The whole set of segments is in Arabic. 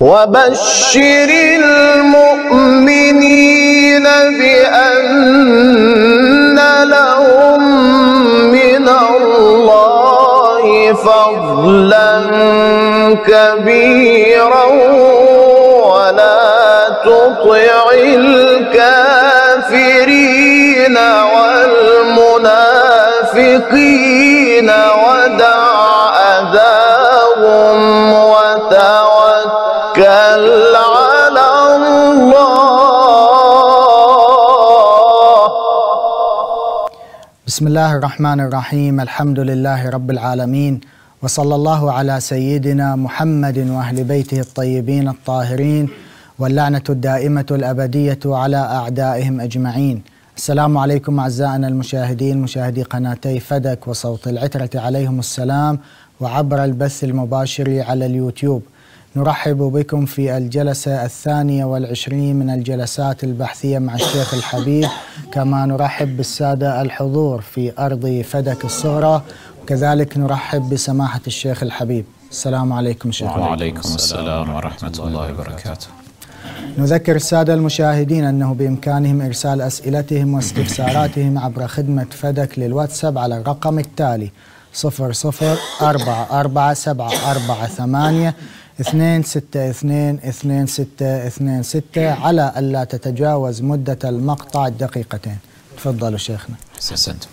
وبشر المؤمنين بأن لهم من الله فضلا كبيرا ولا تطع الكافرين بسم الله الرحمن الرحيم الحمد لله رب العالمين وصلى الله على سيدنا محمد واهل بيته الطيبين الطاهرين واللعنه الدائمه الابديه على اعدائهم اجمعين. السلام عليكم اعزائنا المشاهدين مشاهدي قناتي فدك وصوت العتره عليهم السلام وعبر البث المباشر على اليوتيوب. نرحب بكم في الجلسة الثانية والعشرين من الجلسات البحثية مع الشيخ الحبيب كما نرحب بالسادة الحضور في أرض فدك الصغرى وكذلك نرحب بسماحة الشيخ الحبيب السلام عليكم شيخ وعليكم السلام ورحمة الله وبركاته نذكر السادة المشاهدين أنه بإمكانهم إرسال أسئلتهم واستفساراتهم عبر خدمة فدك للواتساب على الرقم التالي صفر اثنين ستة اثنين اثنين ستة اثنين ستة على ألا تتجاوز مدة المقطع دقيقتين تفضلوا شيخنا حسنت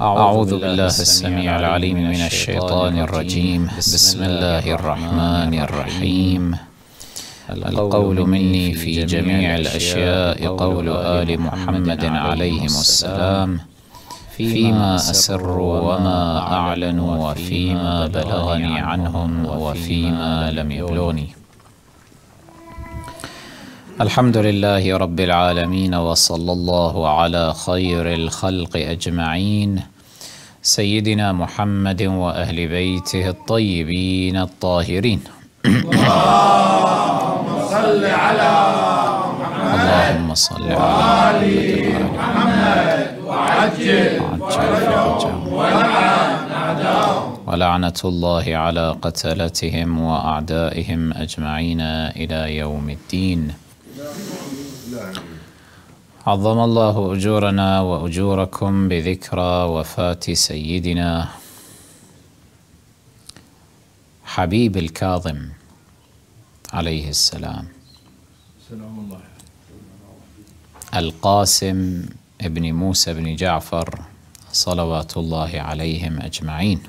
أعوذ بالله السميع العليم من الشيطان الرجيم بسم الله الرحمن الرحيم القول مني في جميع الأشياء قول آل محمد عليهم السلام فيما أسر وما أعلن وفيما بلغني عنهم وفيما لم يبلغني الحمد لله رب العالمين وصلى الله على خير الخلق أجمعين سيدنا محمد وأهل بيته الطيبين الطاهرين اللهم صل على محمد اللهم صل على محمد ولعنة الله على قتلتهم وأعدائهم أجمعين إلى يوم الدين عظم الله أجورنا وأجوركم بذكرى وفاة سيدنا حبيب الكاظم عليه السلام القاسم ابن موسى بن جعفر صلوات الله عليهم أجمعين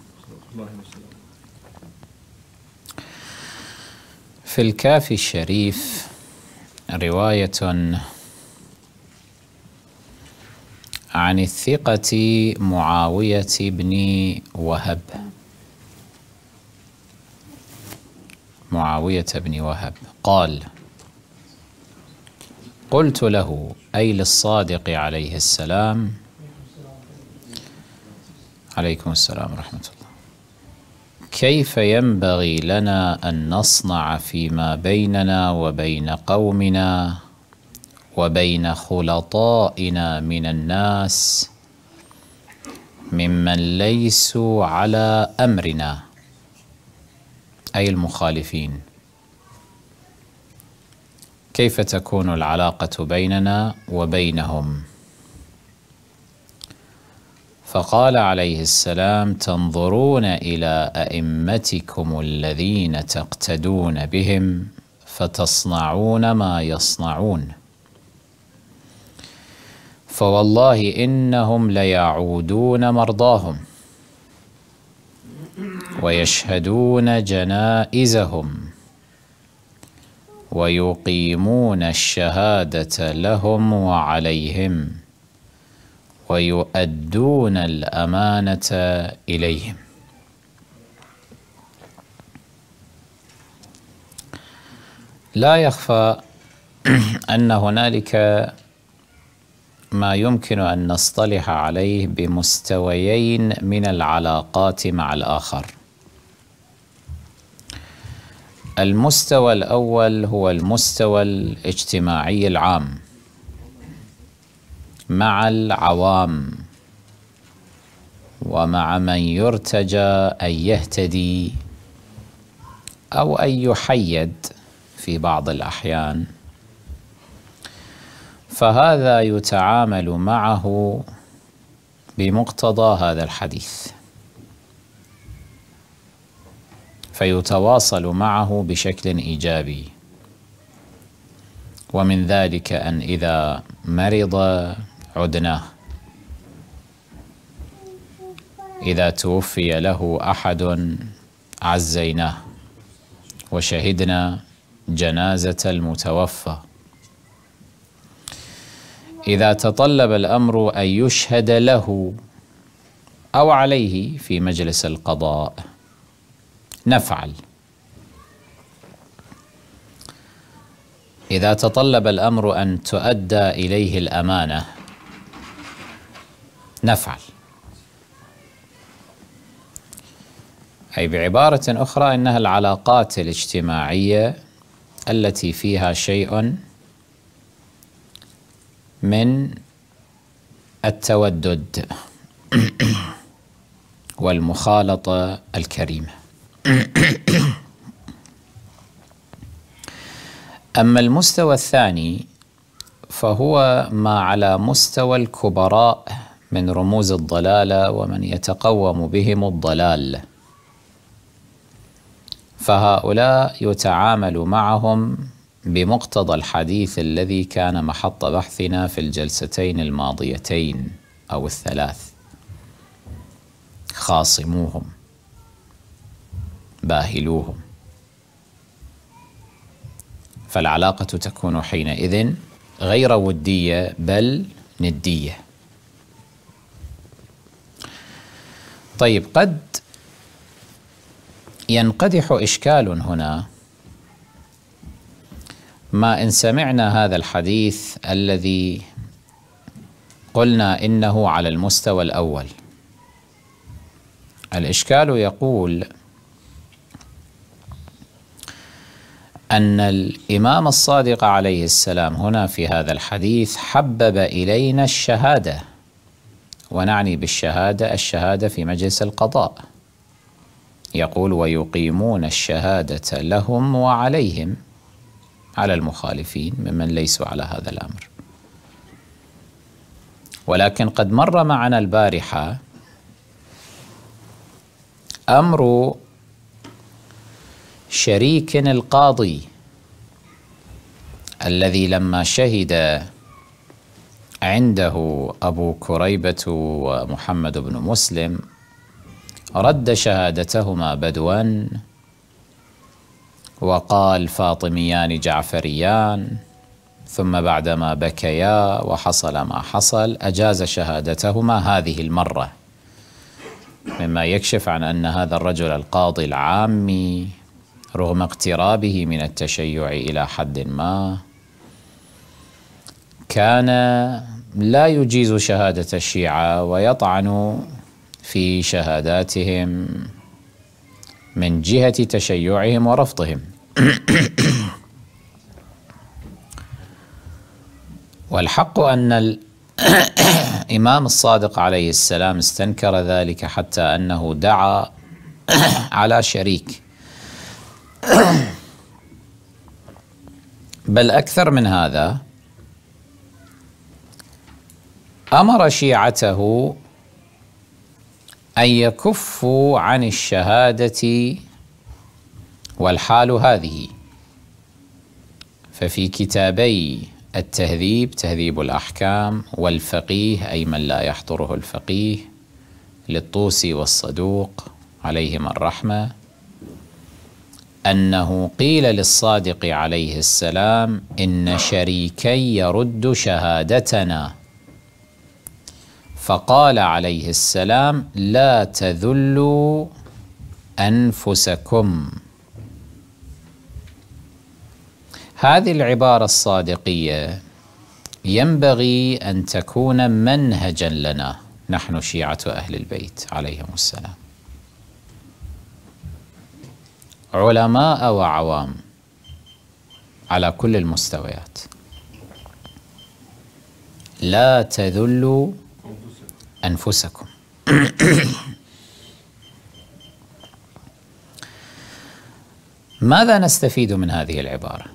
في الكافي الشريف رواية عن الثقة معاوية بن وهب معاوية بن وهب قال قلت له أي للصادق عليه السلام عليكم السلام ورحمة الله كيف ينبغي لنا أن نصنع فيما بيننا وبين قومنا وبين خلطائنا من الناس ممن ليسوا على أمرنا أي المخالفين كيف تكون العلاقة بيننا وبينهم؟ فقال عليه السلام تنظرون إلى أئمتكم الذين تقتدون بهم فتصنعون ما يصنعون فوالله إنهم ليعودون مرضاهم ويشهدون جنائزهم ويقيمون الشهاده لهم وعليهم ويؤدون الامانه اليهم لا يخفى ان هنالك ما يمكن ان نصطلح عليه بمستويين من العلاقات مع الاخر المستوى الأول هو المستوى الاجتماعي العام مع العوام ومع من يرتجى أن يهتدي أو أن يحيد في بعض الأحيان فهذا يتعامل معه بمقتضى هذا الحديث فيتواصل معه بشكل إيجابي ومن ذلك أن إذا مرض عدناه إذا توفي له أحد عزيناه وشهدنا جنازة المتوفى إذا تطلب الأمر أن يشهد له أو عليه في مجلس القضاء نفعل إذا تطلب الأمر أن تؤدى إليه الأمانة نفعل أي بعبارة أخرى إنها العلاقات الاجتماعية التي فيها شيء من التودد والمخالطة الكريمة أما المستوى الثاني فهو ما على مستوى الكبراء من رموز الضلالة ومن يتقوم بهم الضلال فهؤلاء يتعامل معهم بمقتضى الحديث الذي كان محط بحثنا في الجلستين الماضيتين أو الثلاث خاصموهم باهلوهم فالعلاقة تكون حينئذ غير ودية بل ندية طيب قد ينقدح إشكال هنا ما إن سمعنا هذا الحديث الذي قلنا إنه على المستوى الأول الإشكال يقول أن الإمام الصادق عليه السلام هنا في هذا الحديث حبب إلينا الشهادة ونعني بالشهادة الشهادة في مجلس القضاء يقول ويقيمون الشهادة لهم وعليهم على المخالفين ممن ليسوا على هذا الأمر ولكن قد مر معنا البارحة أمر شريك القاضي الذي لما شهد عنده أبو كريبة ومحمد بن مسلم رد شهادتهما بدوا وقال فاطميان جعفريان ثم بعدما بكيا وحصل ما حصل أجاز شهادتهما هذه المرة مما يكشف عن أن هذا الرجل القاضي العامي رغم اقترابه من التشيع إلى حد ما كان لا يجيز شهادة الشيعة ويطعن في شهاداتهم من جهة تشيعهم ورفضهم والحق أن الإمام الصادق عليه السلام استنكر ذلك حتى أنه دعا على شريك بل أكثر من هذا أمر شيعته أن يكفوا عن الشهادة والحال هذه ففي كتابي التهذيب تهذيب الأحكام والفقيه أي من لا يحضره الفقيه للطوسي والصدوق عليهما الرحمه أنه قيل للصادق عليه السلام إن شريكي يرد شهادتنا فقال عليه السلام لا تذلوا أنفسكم هذه العبارة الصادقية ينبغي أن تكون منهجا لنا نحن شيعة أهل البيت عليهم السلام علماء وعوام على كل المستويات لا تذلوا أنفسكم ماذا نستفيد من هذه العبارة؟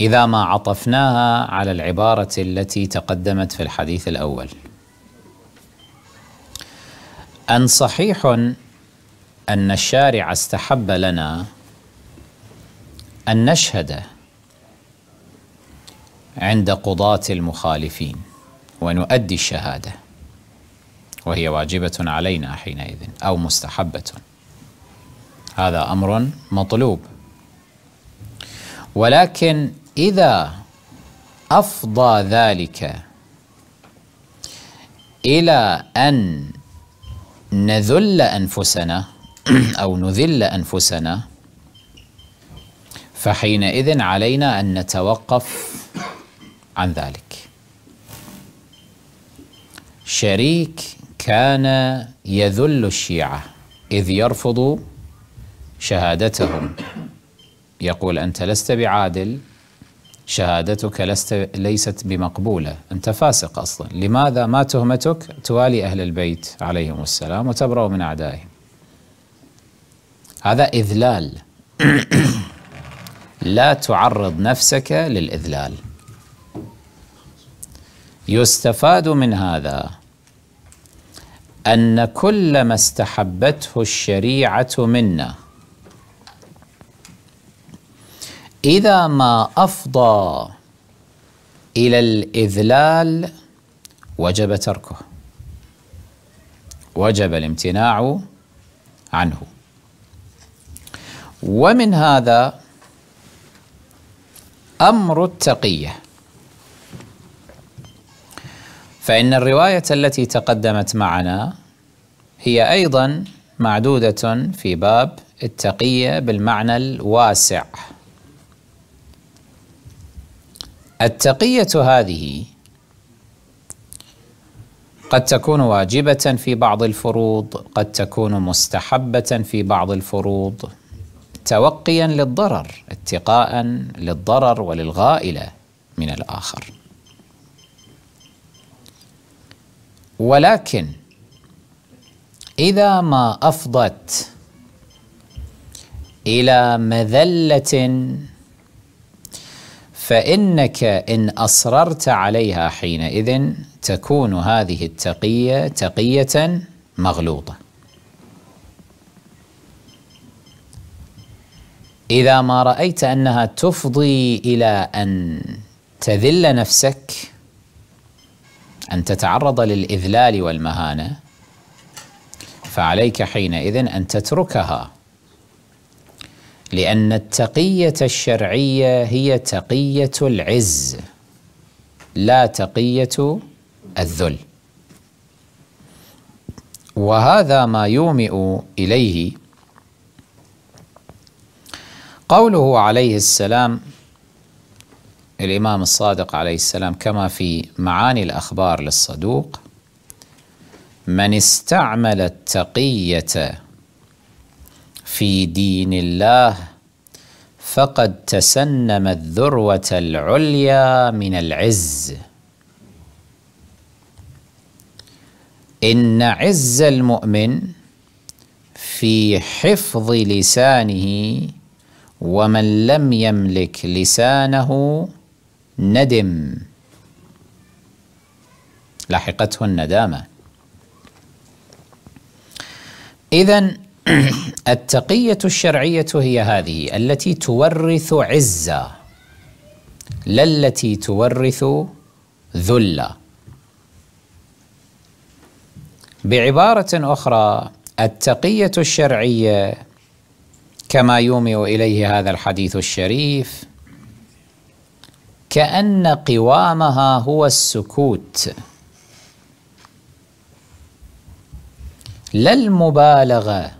إذا ما عطفناها على العبارة التي تقدمت في الحديث الأول أن صحيح أن الشارع استحب لنا أن نشهد عند قضاة المخالفين ونؤدي الشهادة وهي واجبة علينا حينئذ أو مستحبة هذا أمر مطلوب ولكن إذا أفضى ذلك إلى أن نذل أنفسنا أو نذل أنفسنا فحينئذ علينا أن نتوقف عن ذلك شريك كان يذل الشيعة إذ يرفض شهادتهم يقول أنت لست بعادل شهادتك لست ليست بمقبولة أنت فاسق أصلا لماذا ما تهمتك توالي أهل البيت عليهم السلام وتبرأ من أعدائهم هذا إذلال لا تعرض نفسك للإذلال يستفاد من هذا أن كل ما استحبته الشريعة منا إذا ما أفضى إلى الإذلال وجب تركه وجب الامتناع عنه ومن هذا أمر التقية فإن الرواية التي تقدمت معنا هي أيضا معدودة في باب التقية بالمعنى الواسع التقية هذه قد تكون واجبة في بعض الفروض قد تكون مستحبة في بعض الفروض توقيا للضرر اتقاء للضرر وللغائله من الاخر ولكن اذا ما افضت الى مذله فانك ان اصررت عليها حينئذ تكون هذه التقيه تقيه مغلوطه اذا ما رايت انها تفضي الى ان تذل نفسك ان تتعرض للاذلال والمهانه فعليك حينئذ ان تتركها لان التقيه الشرعيه هي تقيه العز لا تقيه الذل وهذا ما يومئ اليه قوله عليه السلام الإمام الصادق عليه السلام كما في معاني الأخبار للصدوق من استعمل التقية في دين الله فقد تسنم الذروة العليا من العز إن عز المؤمن في حفظ لسانه ومن لم يملك لسانه ندم لحقته الندامة إذا التقية الشرعية هي هذه التي تورث عزة لا التي تورث ذلة بعبارة أخرى التقية الشرعية كما يومئ إليه هذا الحديث الشريف كأن قوامها هو السكوت لا المبالغة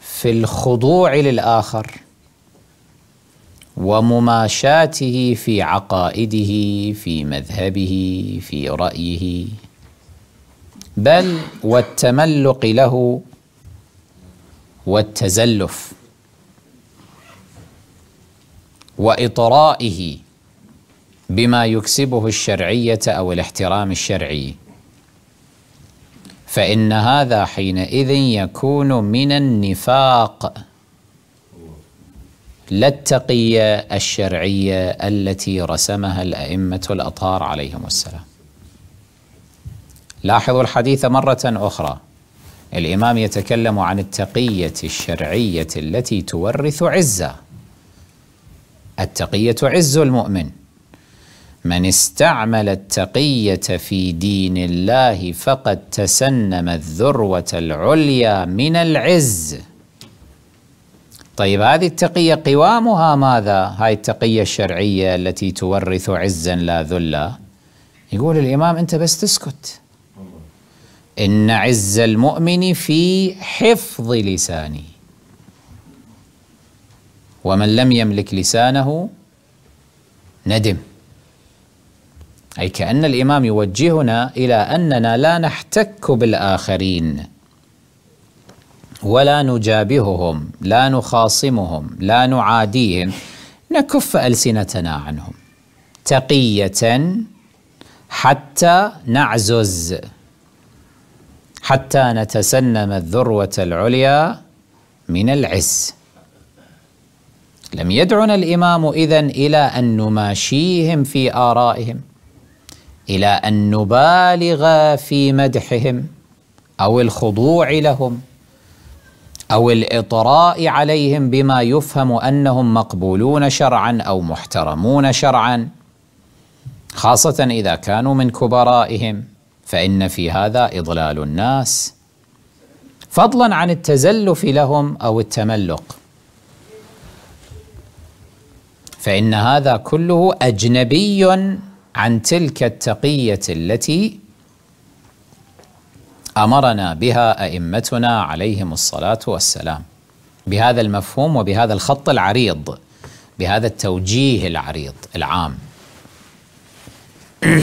في الخضوع للآخر ومماشاته في عقائده في مذهبه في رأيه بل والتملق له والتزلف واطرائه بما يكسبه الشرعيه او الاحترام الشرعي فان هذا حينئذ يكون من النفاق لا التقيه الشرعيه التي رسمها الائمه الاطهار عليهم السلام لاحظوا الحديث مره اخرى الإمام يتكلم عن التقية الشرعية التي تورث عزة التقية عز المؤمن من استعمل التقية في دين الله فقد تسنم الذروة العليا من العز طيب هذه التقية قوامها ماذا؟ هاي التقية الشرعية التي تورث عزا لا ذلا يقول الإمام أنت بس تسكت إن عز المؤمن في حفظ لسانه ومن لم يملك لسانه ندم أي كأن الإمام يوجهنا إلى أننا لا نحتك بالآخرين ولا نجابههم لا نخاصمهم لا نعاديهم نكف ألسنتنا عنهم تقية حتى نعزز حتى نتسنم الذروه العليا من العز لم يدعنا الامام اذن الى ان نماشيهم في ارائهم الى ان نبالغ في مدحهم او الخضوع لهم او الاطراء عليهم بما يفهم انهم مقبولون شرعا او محترمون شرعا خاصه اذا كانوا من كبرائهم فإن في هذا إضلال الناس فضلا عن التزلف لهم أو التملق فإن هذا كله أجنبي عن تلك التقية التي أمرنا بها أئمتنا عليهم الصلاة والسلام بهذا المفهوم وبهذا الخط العريض بهذا التوجيه العريض العام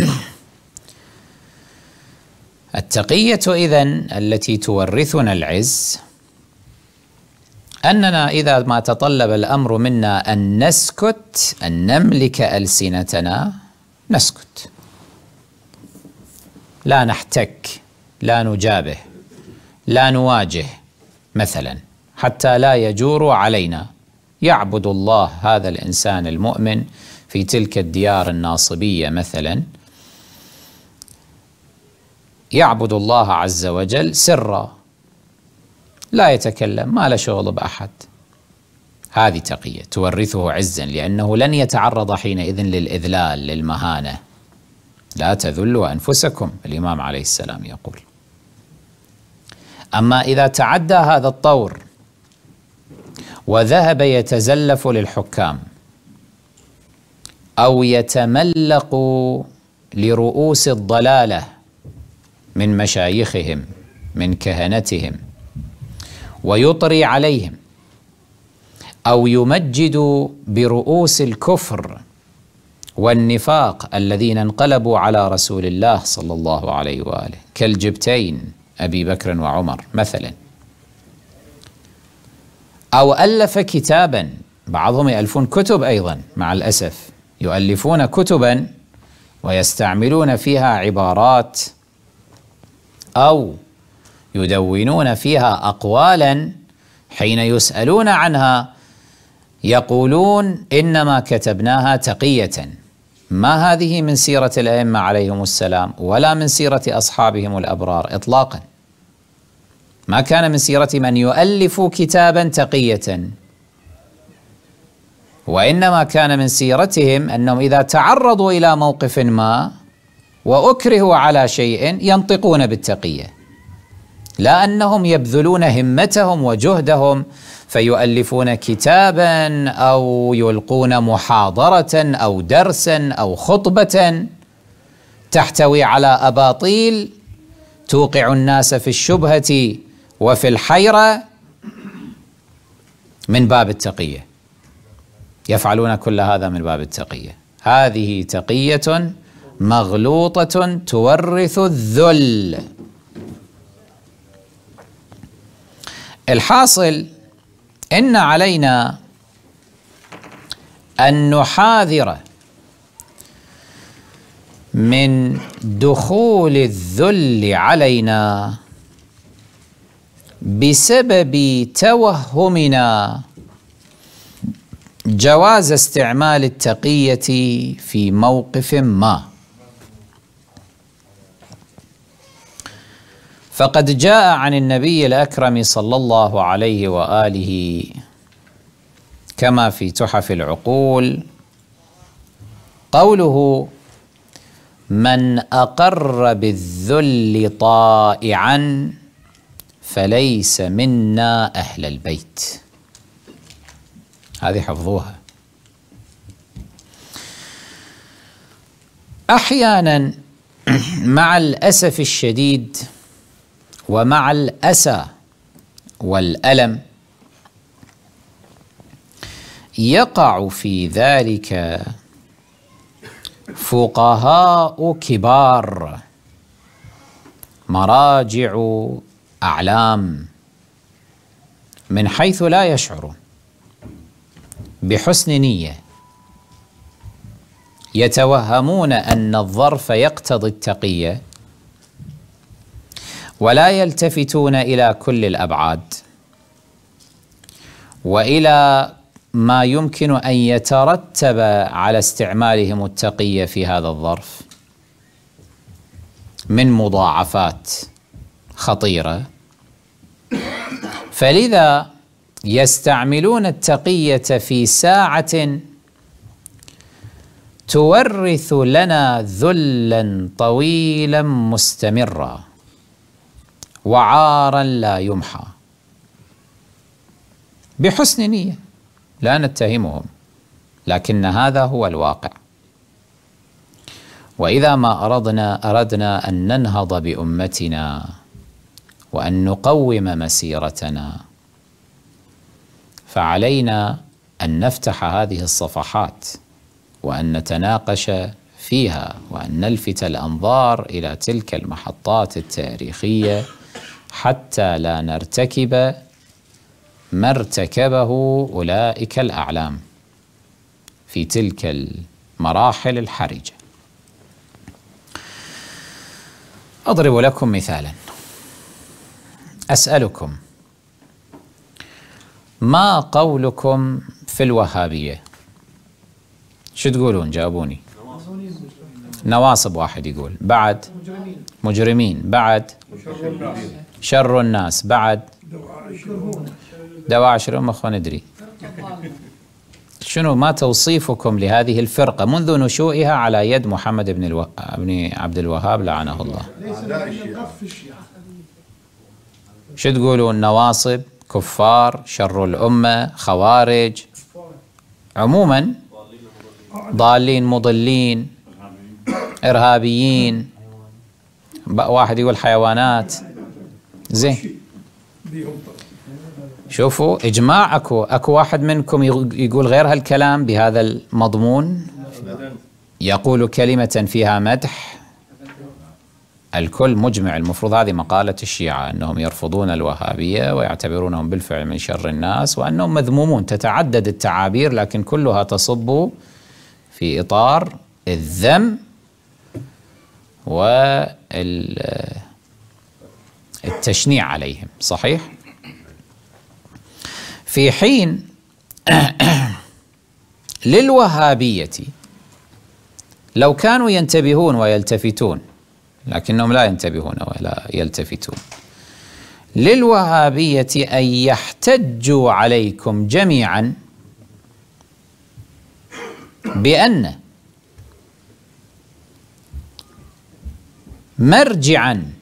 التقية إذا التي تورثنا العز أننا إذا ما تطلب الأمر منا أن نسكت أن نملك ألسنتنا نسكت لا نحتك لا نجابه لا نواجه مثلا حتى لا يجور علينا يعبد الله هذا الإنسان المؤمن في تلك الديار الناصبية مثلا يعبد الله عز وجل سرا لا يتكلم ما له شغل بأحد هذه تقية تورثه عزا لأنه لن يتعرض حينئذ للإذلال للمهانة لا تذلوا أنفسكم الإمام عليه السلام يقول أما إذا تعدى هذا الطور وذهب يتزلف للحكام أو يتملق لرؤوس الضلاله من مشايخهم من كهنتهم ويطري عليهم او يمجد برؤوس الكفر والنفاق الذين انقلبوا على رسول الله صلى الله عليه واله كالجبتين ابي بكر وعمر مثلا او الف كتابا بعضهم يالفون كتب ايضا مع الاسف يؤلفون كتبا ويستعملون فيها عبارات أو يدونون فيها أقوالا حين يسألون عنها يقولون إنما كتبناها تقية ما هذه من سيرة الأئمة عليهم السلام ولا من سيرة أصحابهم الأبرار إطلاقا ما كان من سيرة من يؤلف كتابا تقية وإنما كان من سيرتهم أنهم إذا تعرضوا إلى موقف ما وأكرهوا على شيء ينطقون بالتقية لا أنهم يبذلون همتهم وجهدهم فيؤلفون كتابا أو يلقون محاضرة أو درسا أو خطبة تحتوي على أباطيل توقع الناس في الشبهة وفي الحيرة من باب التقية يفعلون كل هذا من باب التقية هذه تقية مغلوطة تورث الذل الحاصل إن علينا أن نحاذر من دخول الذل علينا بسبب توهمنا جواز استعمال التقية في موقف ما فقد جاء عن النبي الأكرم صلى الله عليه وآله كما في تحف العقول قوله من أقر بالذل طائعا فليس منا أهل البيت هذه حفظوها أحيانا مع الأسف الشديد ومع الأسى والألم يقع في ذلك فقهاء كبار مراجع أعلام من حيث لا يشعرون بحسن نية يتوهمون أن الظرف يقتضي التقية ولا يلتفتون الى كل الابعاد والى ما يمكن ان يترتب على استعمالهم التقيه في هذا الظرف من مضاعفات خطيره فلذا يستعملون التقيه في ساعه تورث لنا ذلا طويلا مستمرا وعارا لا يمحى بحسن نية لا نتهمهم لكن هذا هو الواقع وإذا ما أردنا أردنا أن ننهض بأمتنا وأن نقوم مسيرتنا فعلينا أن نفتح هذه الصفحات وأن نتناقش فيها وأن نلفت الأنظار إلى تلك المحطات التاريخية حتى لا نرتكب ما ارتكبه أولئك الأعلام في تلك المراحل الحرجة أضرب لكم مثالا أسألكم ما قولكم في الوهابية شو تقولون جاوبوني نواصب واحد يقول بعد مجرمين بعد شر الناس بعد دواعش الأمة خو ندري شنو ما توصيفكم لهذه الفرقة منذ نشوئها على يد محمد بن, الو... بن عبد الوهاب لعنه الله شو تقولون نواصب كفار شر الأمة خوارج عموما ضالين مضلين إرهابيين واحد يقول حيوانات زين شوفوا اجماع اكو اكو واحد منكم يقول غير هالكلام بهذا المضمون يقول كلمة فيها مدح الكل مجمع المفروض هذه مقالة الشيعة أنهم يرفضون الوهابية ويعتبرونهم بالفعل من شر الناس وأنهم مذمومون تتعدد التعابير لكن كلها تصب في إطار الذم وال التشنيع عليهم صحيح في حين للوهابية لو كانوا ينتبهون ويلتفتون لكنهم لا ينتبهون ولا يلتفتون للوهابية أن يحتجوا عليكم جميعا بأن مرجعا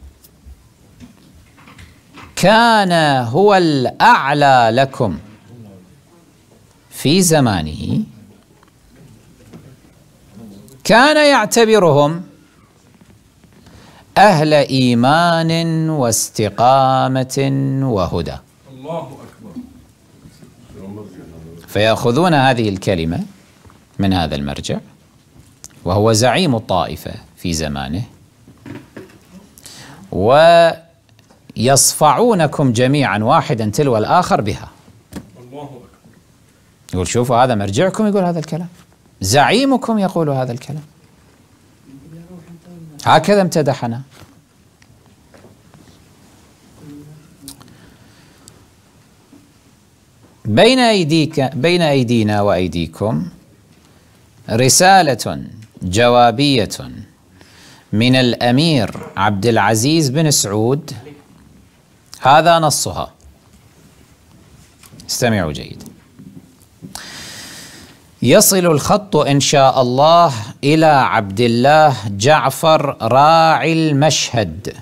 كان هو الأعلى لكم في زمانه كان يعتبرهم أهل إيمان واستقامة وهدى الله أكبر فيأخذون هذه الكلمة من هذا المرجع وهو زعيم الطائفة في زمانه و يصفعونكم جميعا واحدا تلو الآخر بها أكبر يقول شوفوا هذا مرجعكم يقول هذا الكلام زعيمكم يقول هذا الكلام هكذا امتدحنا بين أيديك بين أيدينا وأيديكم رسالة جوابية من الأمير عبد العزيز بن سعود هذا نصها استمعوا جيدا يصل الخط إن شاء الله إلى عبد الله جعفر راعي المشهد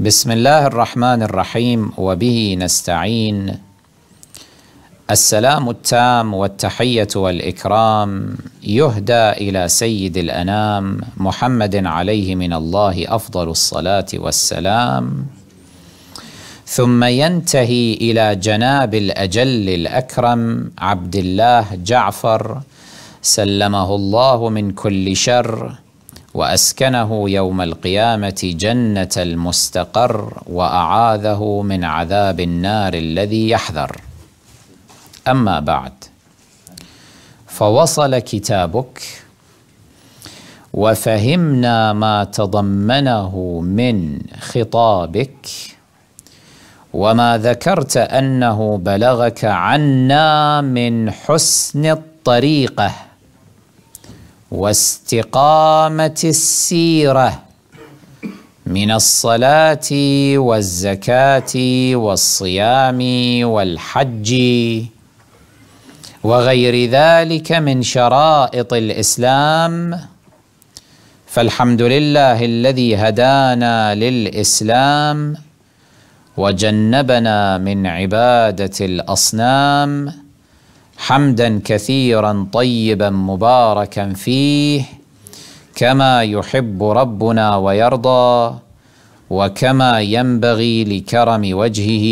بسم الله الرحمن الرحيم وبه نستعين السلام التام والتحيه والاكرام يهدى الى سيد الانام محمد عليه من الله افضل الصلاه والسلام ثم ينتهي الى جناب الاجل الاكرم عبد الله جعفر سلمه الله من كل شر واسكنه يوم القيامه جنه المستقر واعاذه من عذاب النار الذي يحذر أما بعد فوصل كتابك وفهمنا ما تضمنه من خطابك وما ذكرت أنه بلغك عنا من حسن الطريقة واستقامة السيرة من الصلاة والزكاة والصيام والحج وغير ذلك من شرائط الإسلام فالحمد لله الذي هدانا للإسلام وجنبنا من عبادة الأصنام حمدا كثيرا طيبا مباركا فيه كما يحب ربنا ويرضى وكما ينبغي لكرم وجهه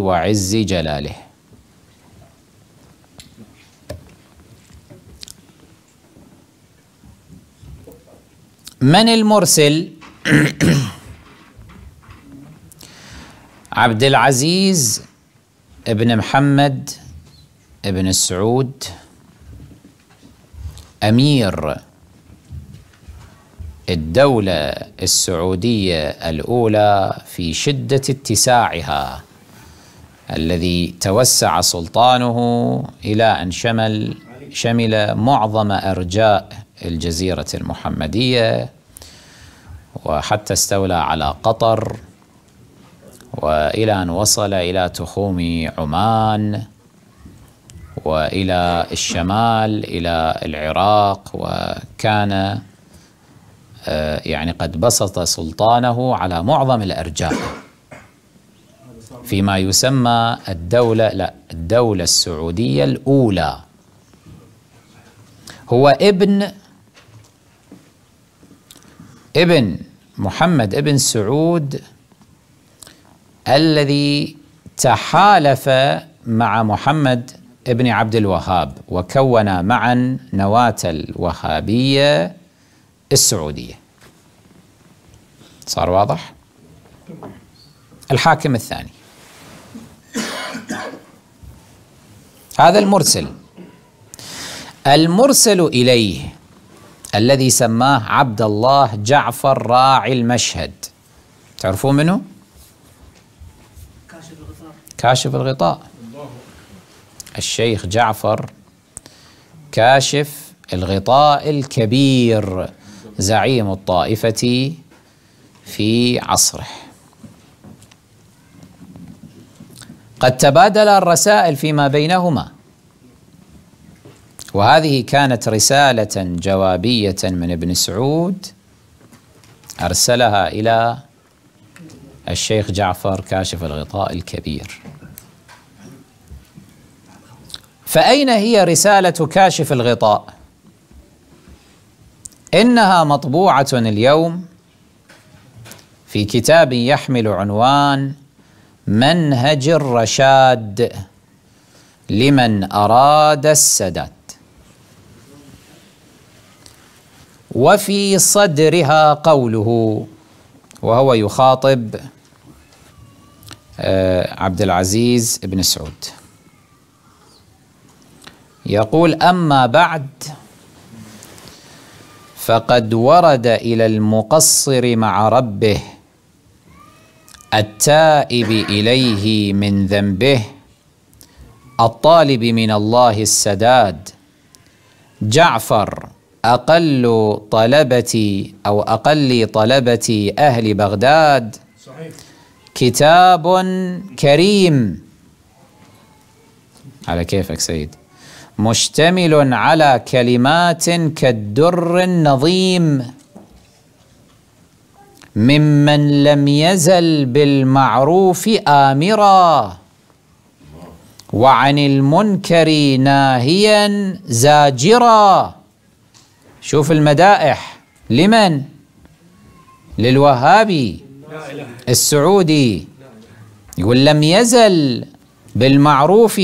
وعز جلاله من المرسل عبد العزيز ابن محمد ابن السعود امير الدوله السعوديه الاولى في شده اتساعها الذي توسع سلطانه الى ان شمل شمل معظم ارجاء الجزيرة المحمدية وحتى استولى على قطر وإلى أن وصل إلى تخوم عمان وإلى الشمال إلى العراق وكان آه، يعني قد بسط سلطانه على معظم الأرجاء فيما يسمى الدولة لا الدولة السعودية الأولى هو ابن ابن محمد ابن سعود الذي تحالف مع محمد ابن عبد الوهاب وكون معا نواة الوهابية السعودية صار واضح؟ الحاكم الثاني هذا المرسل المرسل إليه الذي سماه عبد الله جعفر راعي المشهد تعرفون منه؟ كاشف الغطاء كاشف الغطاء الشيخ جعفر كاشف الغطاء الكبير زعيم الطائفة في عصره قد تبادل الرسائل فيما بينهما وهذه كانت رسالة جوابية من ابن سعود أرسلها إلى الشيخ جعفر كاشف الغطاء الكبير فأين هي رسالة كاشف الغطاء؟ إنها مطبوعة اليوم في كتاب يحمل عنوان منهج الرشاد لمن أراد السداد وفي صدرها قوله وهو يخاطب آه، عبد العزيز بن سعود يقول أما بعد فقد ورد إلى المقصر مع ربه التائب إليه من ذنبه الطالب من الله السداد جعفر أقل طلبة أو أقل طلبة أهل بغداد صحيح. كتاب كريم على كيفك سيد مشتمل على كلمات كالدر النظيم ممن لم يزل بالمعروف آمرا وعن المنكر ناهيا زاجرا شوف المدائح لمن للوهابي السعودي يقول لم يزل بالمعروف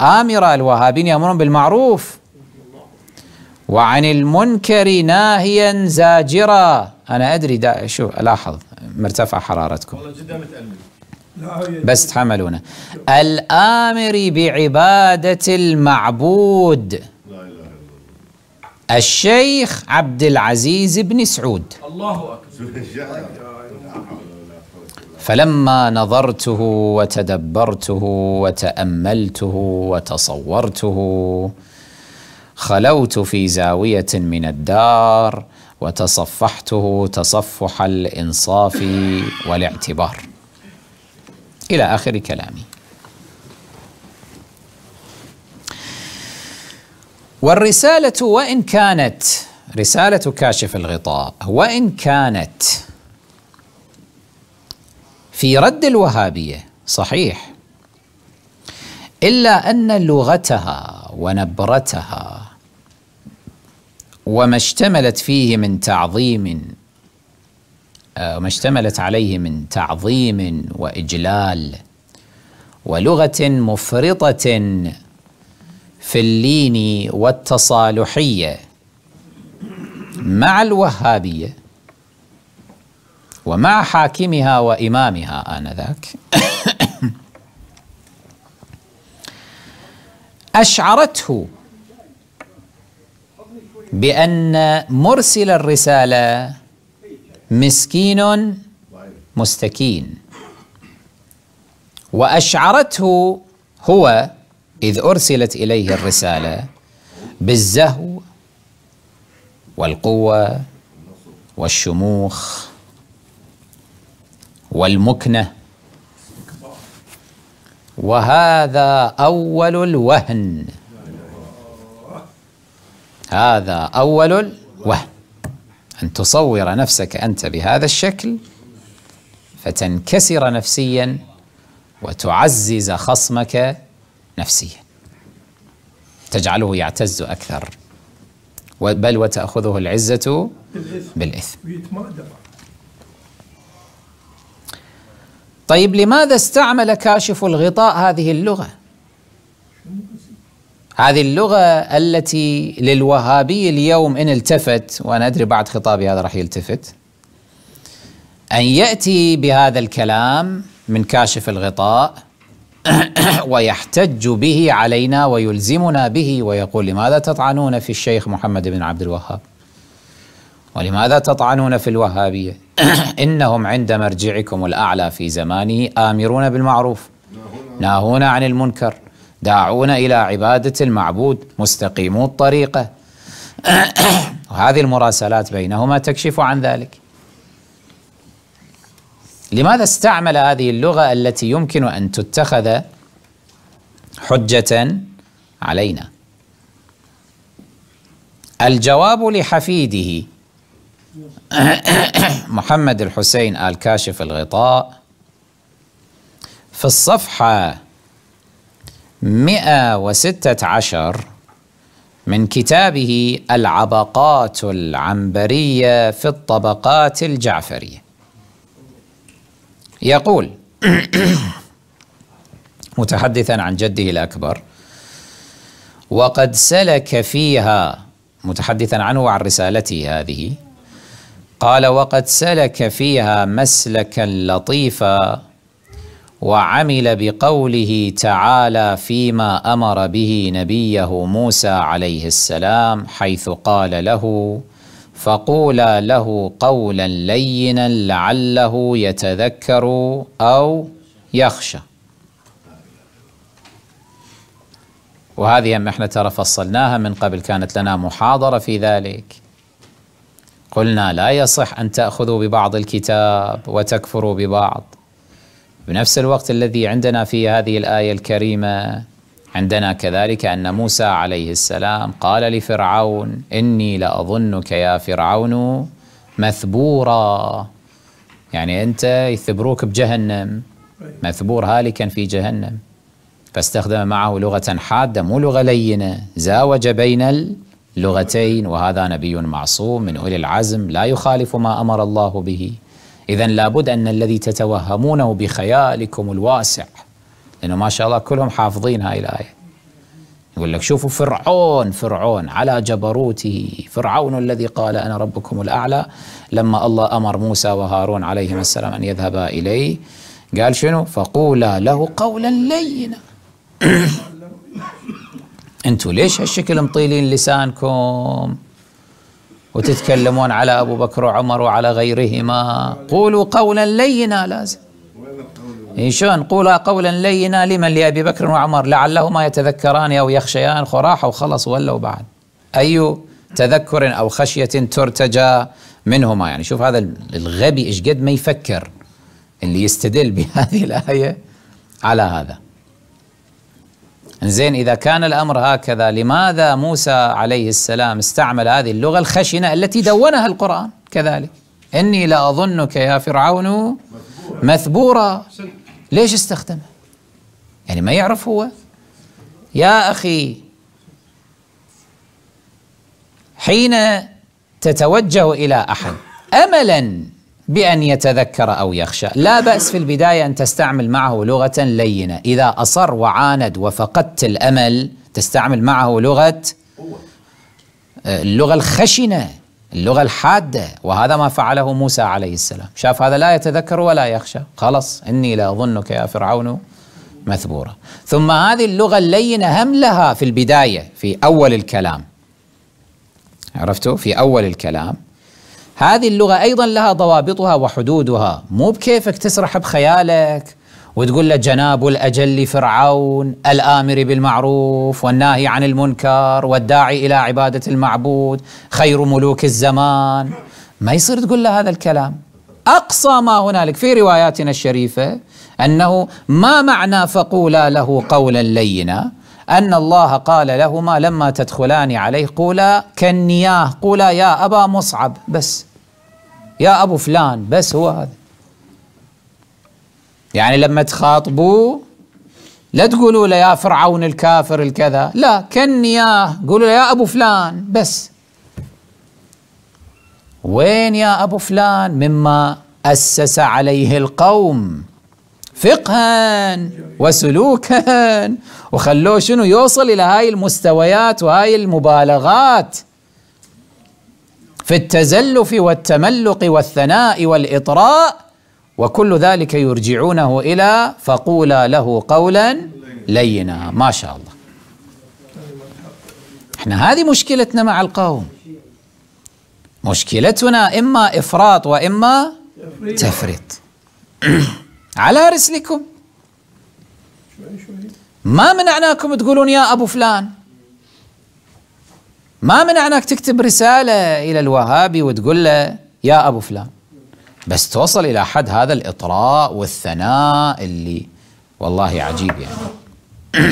آمرا الوهابين يأمرون بالمعروف وعن المنكر ناهيا زاجرا أنا أدري دا شو ألاحظ مرتفع حرارتكم بس تحملونا الآمر بعبادة المعبود الشيخ عبد العزيز بن سعود الله أكبر فلما نظرته وتدبرته وتأملته وتصورته خلوت في زاوية من الدار وتصفحته تصفح الإنصاف والاعتبار إلى آخر كلامي والرسالة وإن كانت رسالة كاشف الغطاء وإن كانت في رد الوهابية صحيح إلا أن لغتها ونبرتها وما اشتملت فيه من تعظيم آه، وما اشتملت عليه من تعظيم وإجلال ولغة مفرطة في اللين والتصالحية مع الوهابية ومع حاكمها وإمامها آنذاك أشعرته بأن مرسل الرسالة مسكين مستكين وأشعرته هو إذ أرسلت إليه الرسالة بالزهو والقوة والشموخ والمكنة وهذا أول الوهن هذا أول الوهن أن تصور نفسك أنت بهذا الشكل فتنكسر نفسيا وتعزز خصمك نفسيا تجعله يعتز أكثر بل وتأخذه العزة بالإثم طيب لماذا استعمل كاشف الغطاء هذه اللغة هذه اللغة التي للوهابي اليوم إن التفت وأنا أدري بعد خطابي هذا راح يلتفت أن يأتي بهذا الكلام من كاشف الغطاء ويحتج به علينا ويلزمنا به ويقول لماذا تطعنون في الشيخ محمد بن عبد الوهاب ولماذا تطعنون في الوهابية إنهم عند مرجعكم الأعلى في زمانه آمرون بالمعروف ناهون عن المنكر داعون إلى عبادة المعبود مستقيمو الطريقة وهذه المراسلات بينهما تكشف عن ذلك لماذا استعمل هذه اللغة التي يمكن أن تتخذ حجة علينا الجواب لحفيده محمد الحسين آل كاشف الغطاء في الصفحة 116 من كتابه العبقات العنبرية في الطبقات الجعفرية يقول متحدثا عن جده الأكبر وقد سلك فيها متحدثا عنه وعن رسالته هذه قال وقد سلك فيها مسلكا لطيفا وعمل بقوله تعالى فيما امر به نبيه موسى عليه السلام حيث قال له فقولا له قولا لينا لعله يتذكر أو يخشى وهذه ما احنا ترى فصلناها من قبل كانت لنا محاضرة في ذلك قلنا لا يصح أن تأخذوا ببعض الكتاب وتكفروا ببعض بنفس الوقت الذي عندنا في هذه الآية الكريمة عندنا كذلك أن موسى عليه السلام قال لفرعون إني لأظنك يا فرعون مثبورا يعني أنت يثبروك بجهنم مثبور هالكا في جهنم فاستخدم معه لغة حادة مو لغة لينة زاوج بين اللغتين وهذا نبي معصوم من أولي العزم لا يخالف ما أمر الله به إذا لابد أن الذي تتوهمونه بخيالكم الواسع لأنه ما شاء الله كلهم حافظين هاي الآية يقول لك شوفوا فرعون فرعون على جبروته فرعون الذي قال أنا ربكم الأعلى لما الله أمر موسى وهارون عليهما السلام أن يذهبا إليه قال شنو فقولا له قولا لينا انتوا ليش هالشكل مطيلين لسانكم وتتكلمون على ابو بكر وعمر وعلى غيرهما قولوا قولا لينا لازم شلون قولا قولا لينا لمن لأبي بكر وعمر لعلهما يتذكران أو يخشيان خراح وخلص ولوا بعد أي تذكر أو خشية ترتجى منهما يعني شوف هذا الغبي إيش قد ما يفكر اللي يستدل بهذه الآية على هذا زين إذا كان الأمر هكذا لماذا موسى عليه السلام استعمل هذه اللغة الخشنة التي دونها القرآن كذلك إني لأظنك يا فرعون مثبورا ليش استخدمها يعني ما يعرف هو يا أخي حين تتوجه إلى أحد أملا بأن يتذكر أو يخشى لا بأس في البداية أن تستعمل معه لغة لينة إذا أصر وعاند وفقدت الأمل تستعمل معه لغة آه، اللغة الخشنة اللغة الحادة وهذا ما فعله موسى عليه السلام شاف هذا لا يتذكر ولا يخشى خلص إني لأظنك يا فرعون مثبورة ثم هذه اللغة اللينة هم لها في البداية في أول الكلام عرفتوا في أول الكلام هذه اللغة أيضا لها ضوابطها وحدودها مو بكيفك تسرح بخيالك وتقول له جناب الأجل فرعون الآمر بالمعروف والناهي عن المنكر والداعي إلى عبادة المعبود خير ملوك الزمان ما يصير تقول له هذا الكلام أقصى ما هنالك في رواياتنا الشريفة أنه ما معنى فقولا له قولا لينا أن الله قال لهما لما تدخلان عليه قولا كنياه قولا يا أبا مصعب بس يا أبو فلان بس هو هذا يعني لما تخاطبوه لا تقولوا له يا فرعون الكافر الكذا لا كن ياه قولوا له يا أبو فلان بس وين يا أبو فلان مما أسس عليه القوم فقها وسلوكا وخلوه شنو يوصل إلى هاي المستويات وهاي المبالغات في التزلف والتملق والثناء والإطراء وكل ذلك يرجعونه إلى فقولا له قولا لينا ما شاء الله احنا هذه مشكلتنا مع القوم مشكلتنا إما إفراط وإما تفريط على رسلكم ما منعناكم تقولون يا أبو فلان ما منعناك تكتب رسالة إلى الوهابي وتقول له يا أبو فلان بس توصل إلى حد هذا الإطراء والثناء اللي والله عجيب يعني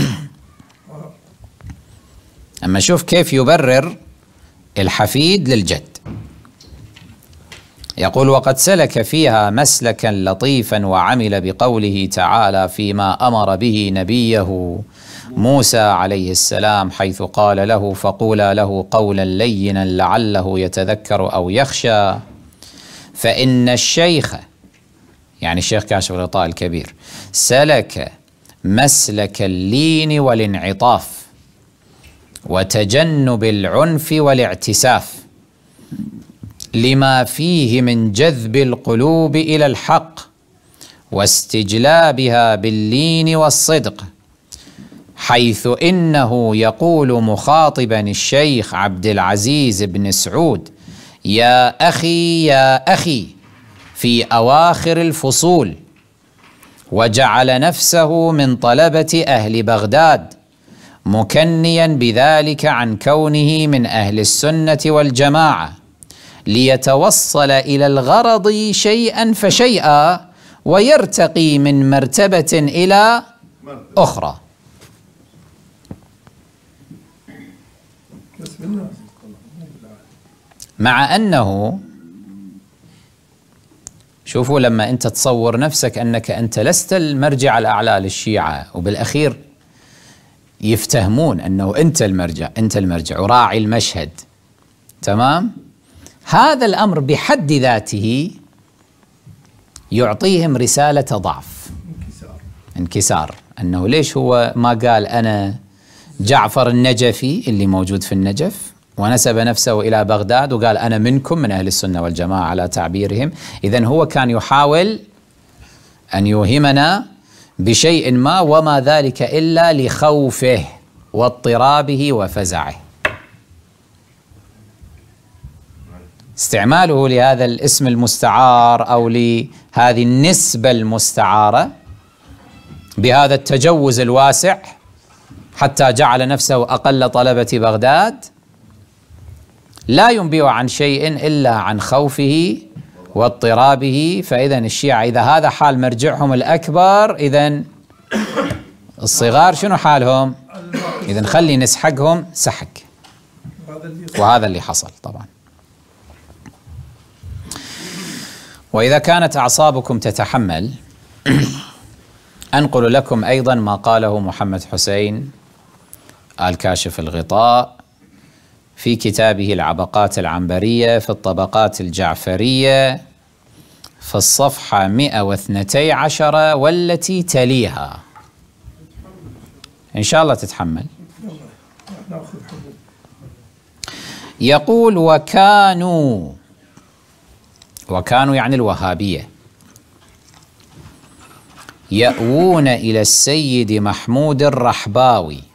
أما شوف كيف يبرر الحفيد للجد يقول وقد سلك فيها مسلكا لطيفا وعمل بقوله تعالى فيما امر به نبيه موسى عليه السلام حيث قال له فقولا له قولا لينا لعله يتذكر او يخشى فإن الشيخ يعني الشيخ كاشف الغطاء الكبير سلك مسلك اللين والانعطاف وتجنب العنف والاعتساف لما فيه من جذب القلوب إلى الحق واستجلابها باللين والصدق حيث إنه يقول مخاطبا الشيخ عبد العزيز بن سعود يا أخي يا أخي في أواخر الفصول وجعل نفسه من طلبة أهل بغداد مكنيا بذلك عن كونه من أهل السنة والجماعة ليتوصل إلى الغرض شيئا فشيئا ويرتقي من مرتبة إلى أخرى بسم الله مع أنه شوفوا لما أنت تصور نفسك أنك أنت لست المرجع الأعلى للشيعة وبالأخير يفتهمون أنه أنت المرجع أنت المرجع وراعي المشهد تمام هذا الأمر بحد ذاته يعطيهم رسالة ضعف انكسار انكسار أنه ليش هو ما قال أنا جعفر النجفي اللي موجود في النجف ونسب نفسه إلى بغداد وقال أنا منكم من أهل السنة والجماعة على تعبيرهم إذا هو كان يحاول أن يوهمنا بشيء ما وما ذلك إلا لخوفه واضطرابه وفزعه استعماله لهذا الاسم المستعار أو لهذه النسبة المستعارة بهذا التجوز الواسع حتى جعل نفسه أقل طلبة بغداد لا ينبئ عن شيء إلا عن خوفه واضطرابه فإذا الشيعة إذا هذا حال مرجعهم الأكبر إذا الصغار شنو حالهم إذا خلي نسحقهم سحق وهذا اللي حصل طبعا وإذا كانت أعصابكم تتحمل أنقل لكم أيضا ما قاله محمد حسين الكاشف الغطاء في كتابه العبقات العنبرية في الطبقات الجعفرية في الصفحة 112 والتي تليها إن شاء الله تتحمل يقول وكانوا وكانوا يعني الوهابية يأوون إلى السيد محمود الرحباوي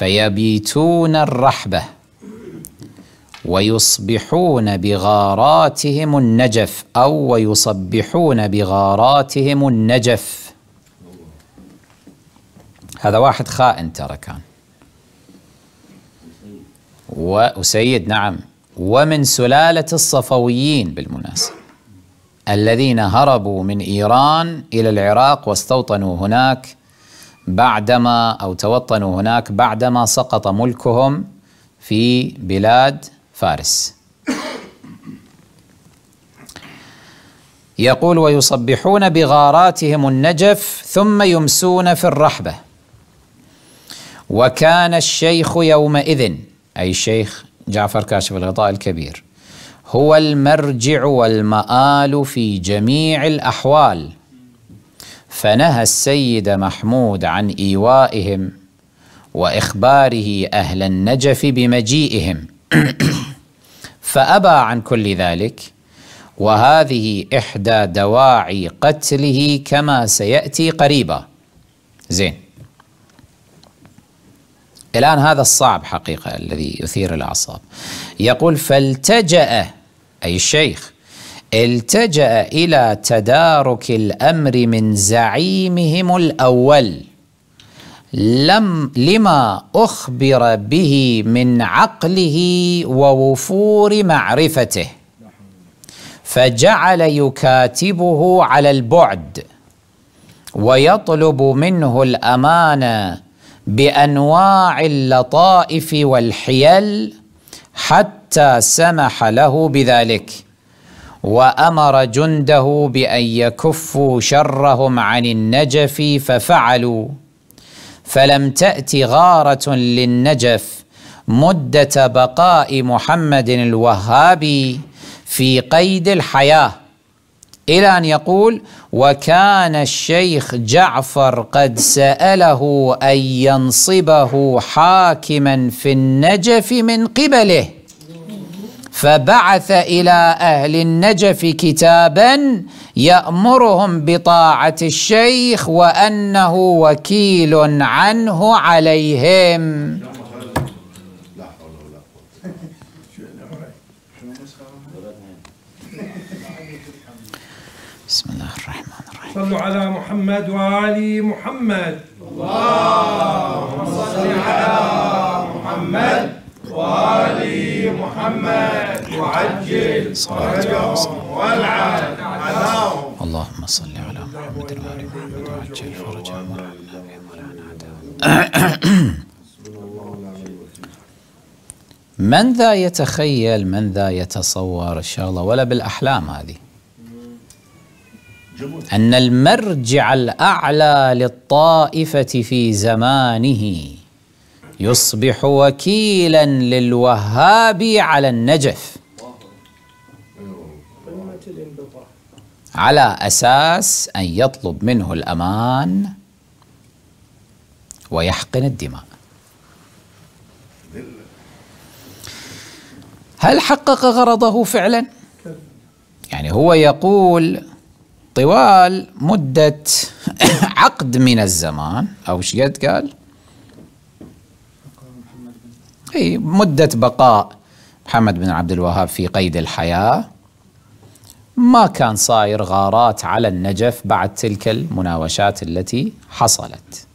فيبيتون الرحبه ويصبحون بغاراتهم النجف او ويصبحون بغاراتهم النجف هذا واحد خائن ترى كان وسيد نعم ومن سلاله الصفويين بالمناسبه الذين هربوا من ايران الى العراق واستوطنوا هناك بعدما أو توطنوا هناك بعدما سقط ملكهم في بلاد فارس يقول ويصبحون بغاراتهم النجف ثم يمسون في الرحبة وكان الشيخ يومئذ أي الشيخ جعفر كاشف الغطاء الكبير هو المرجع والمآل في جميع الأحوال فنهى السيد محمود عن ايوائهم واخباره اهل النجف بمجيئهم فابى عن كل ذلك وهذه احدى دواعي قتله كما سياتي قريبا زين الان هذا الصعب حقيقه الذي يثير الاعصاب يقول فالتجا اي الشيخ التجأ إلى تدارك الأمر من زعيمهم الأول لم لما أخبر به من عقله ووفور معرفته فجعل يكاتبه على البعد ويطلب منه الأمانة بأنواع اللطائف والحيل حتى سمح له بذلك وامر جنده بان يكفوا شرهم عن النجف ففعلوا فلم تات غاره للنجف مده بقاء محمد الوهابي في قيد الحياه الى ان يقول وكان الشيخ جعفر قد ساله ان ينصبه حاكما في النجف من قبله فبعث الى اهل النجف كتابا يامرهم بطاعه الشيخ وانه وكيل عنه عليهم بسم الله الرحمن الرحيم صلوا على محمد وآل محمد اللهم صل على محمد وآل محمد وعجل فرجهم والعن عداهم اللهم صل على محمد وآل محمد وعجل فرجهم وارحمنا بهم والعن عداهم من ذا يتخيل من ذا يتصور إن شاء الله ولا بالأحلام هذه أن المرجع الأعلى للطائفة في زمانه يصبح وكيلا للوهابي على النجف على أساس أن يطلب منه الأمان ويحقن الدماء هل حقق غرضه فعلا؟ يعني هو يقول طوال مدة عقد من الزمان أو ايش قد قال؟ أي مدة بقاء محمد بن عبد الوهاب في قيد الحياة ما كان صاير غارات على النجف بعد تلك المناوشات التي حصلت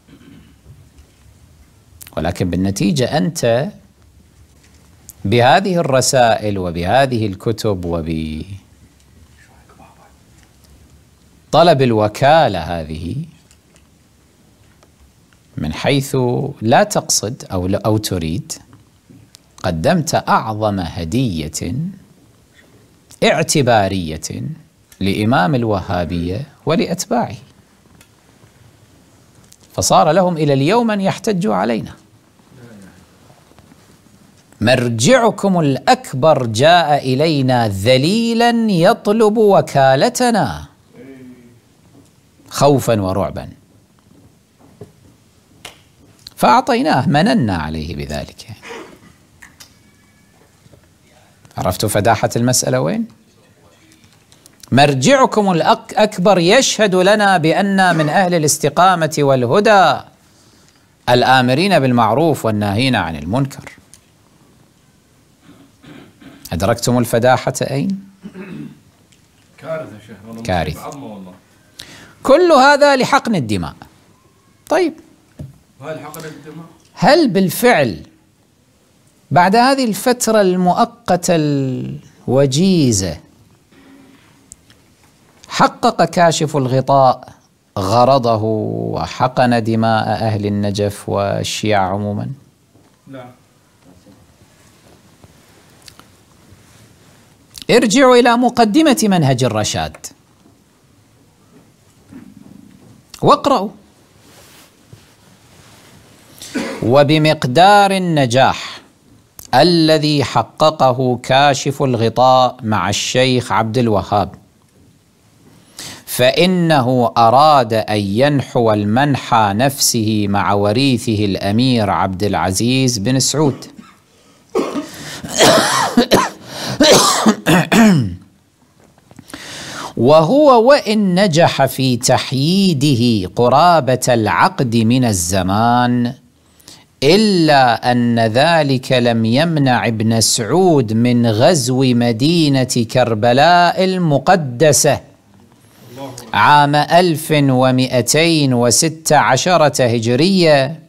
ولكن بالنتيجة أنت بهذه الرسائل وبهذه الكتب وب طلب الوكالة هذه من حيث لا تقصد أو, أو تريد قدمت أعظم هدية اعتبارية لإمام الوهابية ولأتباعه فصار لهم إلى اليوم أن يحتجوا علينا مرجعكم الأكبر جاء إلينا ذليلا يطلب وكالتنا خوفا ورعبا فأعطيناه مننا عليه بذلك يعني عرفتوا فداحة المسألة وين؟ مرجعكم الأكبر يشهد لنا بأن من أهل الاستقامة والهدى الآمرين بالمعروف والناهين عن المنكر أدركتم الفداحة أين؟ كارثة شيخ كارثة كل هذا لحقن الدماء طيب هل حقن الدماء؟ هل بالفعل بعد هذه الفترة المؤقتة الوجيزة حقق كاشف الغطاء غرضه وحقن دماء أهل النجف والشيعة عموما لا. نعم. ارجعوا إلى مقدمة منهج الرشاد واقرأوا وبمقدار النجاح الذي حققه كاشف الغطاء مع الشيخ عبد الوهاب فانه اراد ان ينحو المنحى نفسه مع وريثه الامير عبد العزيز بن سعود وهو وان نجح في تحييده قرابه العقد من الزمان الا ان ذلك لم يمنع ابن سعود من غزو مدينه كربلاء المقدسه عام 1216 هجريه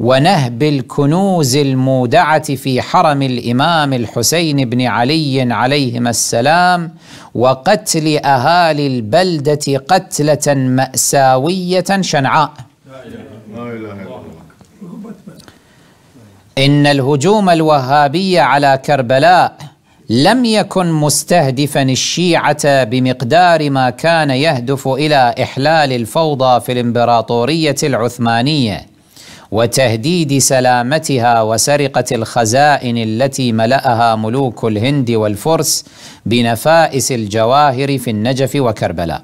ونهب الكنوز المودعه في حرم الامام الحسين بن علي عليهما السلام وقتل اهالي البلده قتله ماساويه شنعاء لا اله الا إن الهجوم الوهابي على كربلاء لم يكن مستهدفا الشيعة بمقدار ما كان يهدف إلى إحلال الفوضى في الإمبراطورية العثمانية وتهديد سلامتها وسرقة الخزائن التي ملأها ملوك الهند والفرس بنفائس الجواهر في النجف وكربلاء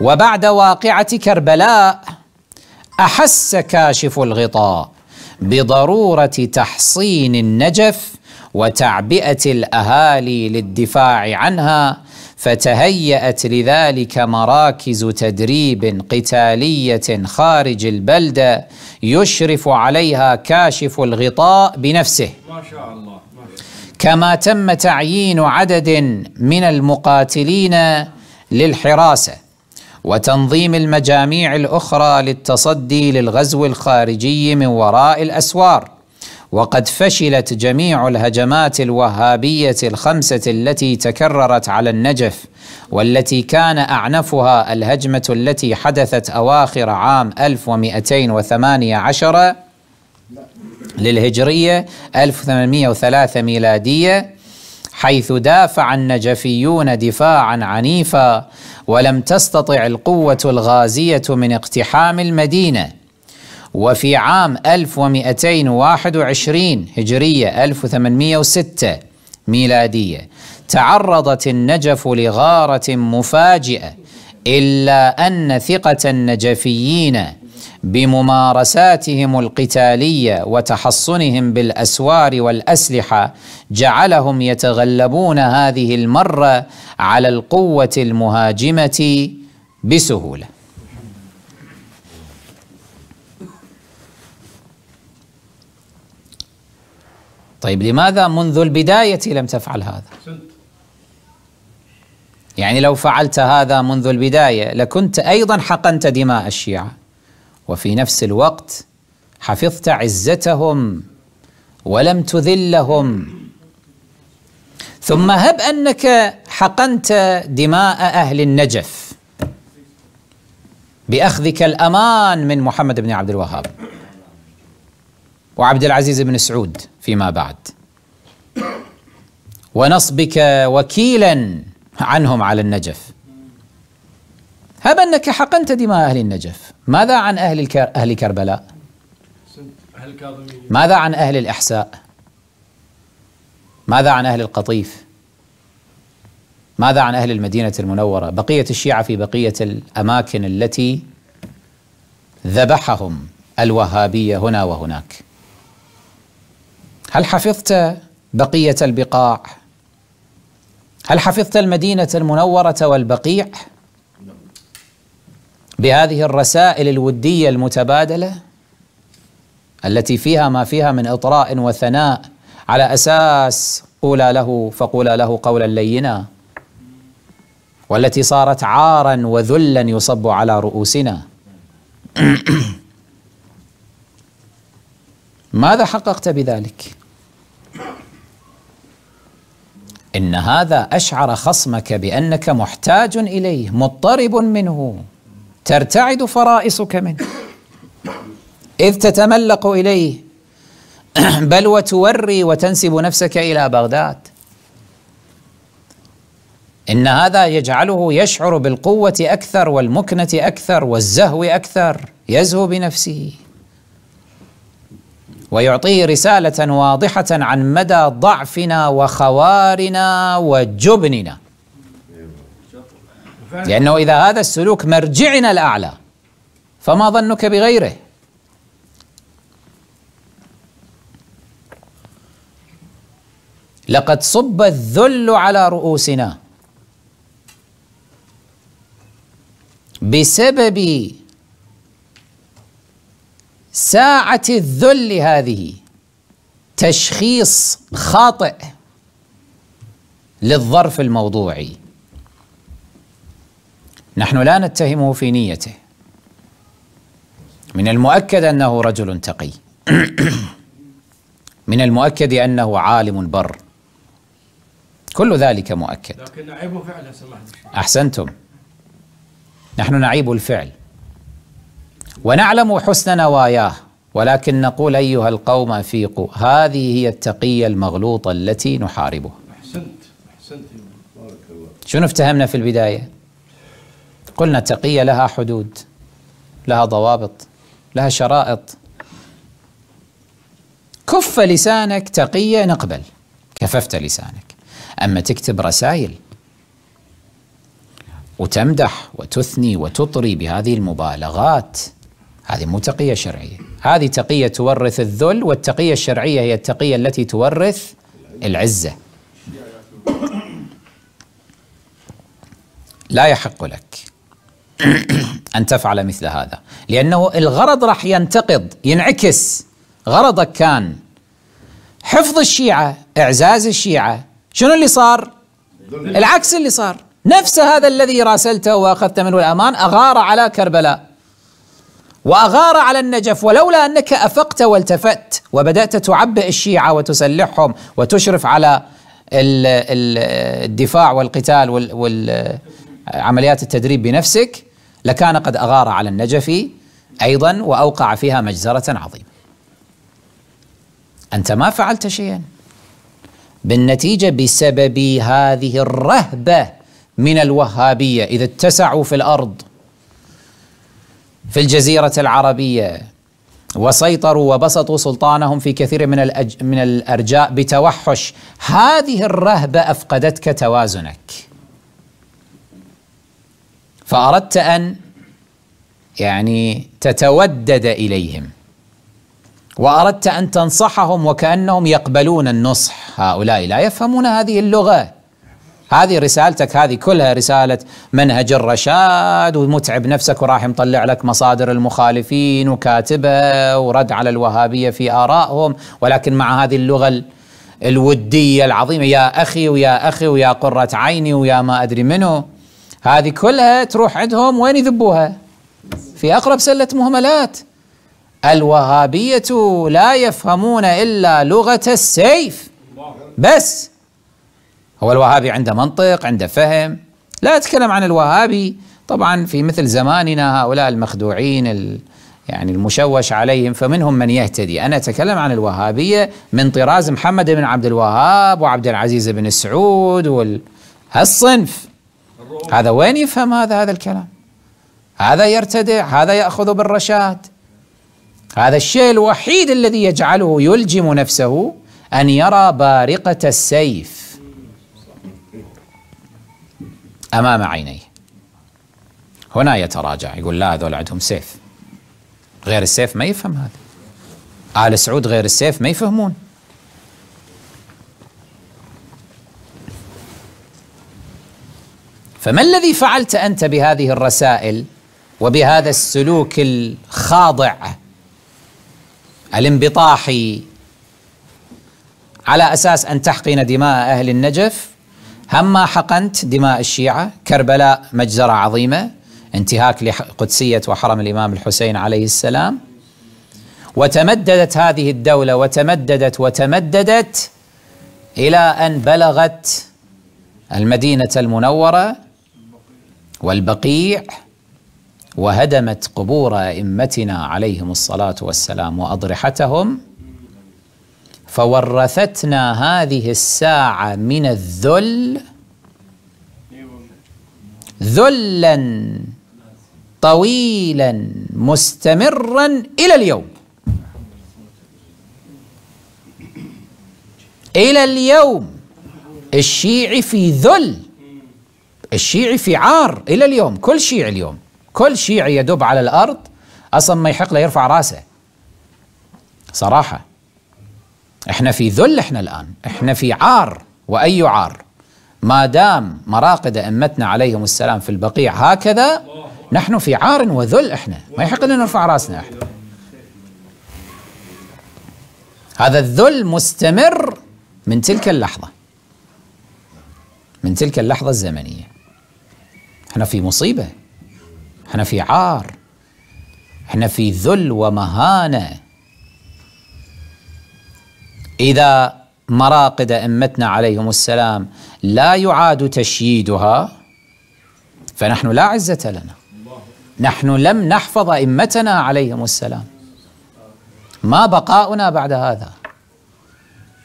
وبعد واقعة كربلاء أحس كاشف الغطاء بضروره تحصين النجف وتعبئه الاهالي للدفاع عنها فتهيأت لذلك مراكز تدريب قتالية خارج البلدة يشرف عليها كاشف الغطاء بنفسه ما شاء الله كما تم تعيين عدد من المقاتلين للحراسه وتنظيم المجاميع الاخرى للتصدي للغزو الخارجي من وراء الاسوار وقد فشلت جميع الهجمات الوهابيه الخمسه التي تكررت على النجف والتي كان اعنفها الهجمه التي حدثت اواخر عام 1218 للهجريه 1803 ميلاديه حيث دافع النجفيون دفاعا عنيفا ولم تستطع القوة الغازية من اقتحام المدينة وفي عام 1221 هجرية 1806 ميلادية تعرضت النجف لغارة مفاجئة إلا أن ثقة النجفيين بممارساتهم القتاليه وتحصنهم بالاسوار والاسلحه جعلهم يتغلبون هذه المره على القوه المهاجمه بسهوله طيب لماذا منذ البدايه لم تفعل هذا يعني لو فعلت هذا منذ البدايه لكنت ايضا حقنت دماء الشيعه وفي نفس الوقت حفظت عزتهم ولم تذلهم ثم هب انك حقنت دماء اهل النجف باخذك الامان من محمد بن عبد الوهاب وعبد العزيز بن سعود فيما بعد ونصبك وكيلا عنهم على النجف هب أنك حقنت دماء أهل النجف ماذا عن أهل, الكر... أهل كربلاء ماذا عن أهل الإحساء ماذا عن أهل القطيف ماذا عن أهل المدينة المنورة بقية الشيعة في بقية الأماكن التي ذبحهم الوهابية هنا وهناك هل حفظت بقية البقاع هل حفظت المدينة المنورة والبقيع بهذه الرسائل الوديه المتبادله التي فيها ما فيها من اطراء وثناء على اساس قولا له فقولا له قولا لينا والتي صارت عارا وذلا يصب على رؤوسنا ماذا حققت بذلك ان هذا اشعر خصمك بانك محتاج اليه مضطرب منه ترتعد فرائصك منه إذ تتملق إليه بل وتوري وتنسب نفسك إلى بغداد إن هذا يجعله يشعر بالقوة أكثر والمكنة أكثر والزهو أكثر يزهو بنفسه ويعطيه رسالة واضحة عن مدى ضعفنا وخوارنا وجبننا لأنه إذا هذا السلوك مرجعنا الأعلى فما ظنك بغيره لقد صب الذل على رؤوسنا بسبب ساعة الذل هذه تشخيص خاطئ للظرف الموضوعي نحن لا نتهمه في نيته من المؤكد انه رجل تقي من المؤكد انه عالم بر كل ذلك مؤكد لكن نعيب فعل احسنتم نحن نعيب الفعل ونعلم حسن نواياه ولكن نقول ايها القوم افيقوا هذه هي التقيه المغلوطه التي نحاربها احسنت احسنت شنو افتهمنا في البدايه قلنا التقية لها حدود لها ضوابط لها شرائط كف لسانك تقية نقبل كففت لسانك أما تكتب رسائل وتمدح وتثني وتطري بهذه المبالغات هذه مو تقية شرعية هذه تقية تورث الذل والتقية الشرعية هي التقية التي تورث العزة لا يحق لك أن تفعل مثل هذا لأنه الغرض راح ينتقض ينعكس غرضك كان حفظ الشيعة إعزاز الشيعة شنو اللي صار العكس اللي صار نفس هذا الذي راسلته وأخذت منه الأمان أغار على كربلاء وأغار على النجف ولولا أنك أفقت والتفت وبدأت تعبئ الشيعة وتسلحهم وتشرف على الدفاع والقتال وعمليات التدريب بنفسك لكان قد أغار على النجف أيضا وأوقع فيها مجزرة عظيمة أنت ما فعلت شيئا بالنتيجة بسبب هذه الرهبة من الوهابية إذا اتسعوا في الأرض في الجزيرة العربية وسيطروا وبسطوا سلطانهم في كثير من الأج... من الارجاء بتوحش هذه الرهبه افقدتك توازنك فأردت أن يعني تتودد إليهم وأردت أن تنصحهم وكأنهم يقبلون النصح هؤلاء لا يفهمون هذه اللغة هذه رسالتك هذه كلها رسالة منهج الرشاد ومتعب نفسك وراح مطلع لك مصادر المخالفين وكاتبها ورد على الوهابية في آرائهم ولكن مع هذه اللغة الودية العظيمة يا أخي ويا أخي ويا قرة عيني ويا ما أدري منه هذه كلها تروح عندهم وين يذبوها في أقرب سلة مهملات الوهابية لا يفهمون إلا لغة السيف بس هو الوهابي عنده منطق عنده فهم لا أتكلم عن الوهابي طبعا في مثل زماننا هؤلاء المخدوعين ال يعني المشوش عليهم فمنهم من يهتدي أنا أتكلم عن الوهابية من طراز محمد بن عبد الوهاب وعبد العزيز بن سعود وال هالصنف هذا وين يفهم هذا هذا الكلام هذا يرتدع هذا يأخذ بالرشاد هذا الشيء الوحيد الذي يجعله يلجم نفسه أن يرى بارقة السيف أمام عينيه هنا يتراجع يقول لا هذول عندهم سيف غير السيف ما يفهم هذا آل سعود غير السيف ما يفهمون فما الذي فعلت انت بهذه الرسائل وبهذا السلوك الخاضع الانبطاحي على اساس ان تحقن دماء اهل النجف هما حقنت دماء الشيعه كربلاء مجزره عظيمه انتهاك لقدسيه وحرم الامام الحسين عليه السلام وتمددت هذه الدوله وتمددت وتمددت الى ان بلغت المدينه المنوره والبقيع وهدمت قبور ائمتنا عليهم الصلاه والسلام واضرحتهم فورثتنا هذه الساعه من الذل ذلا طويلا مستمرا الى اليوم الى اليوم الشيعي في ذل الشيعي في عار إلى اليوم كل شيعي اليوم كل شيعي يدب على الأرض أصلا ما يحق له يرفع راسه صراحة احنا في ذل احنا الآن احنا في عار وأي عار ما دام مراقد أئمتنا عليهم السلام في البقيع هكذا نحن في عار وذل احنا ما يحق لنا نرفع راسنا احنا هذا الذل مستمر من تلك اللحظة من تلك اللحظة الزمنية احنا في مصيبة احنا في عار احنا في ذل ومهانة إذا مراقد أئمتنا عليهم السلام لا يعاد تشييدها فنحن لا عزة لنا نحن لم نحفظ أئمتنا عليهم السلام ما بقاؤنا بعد هذا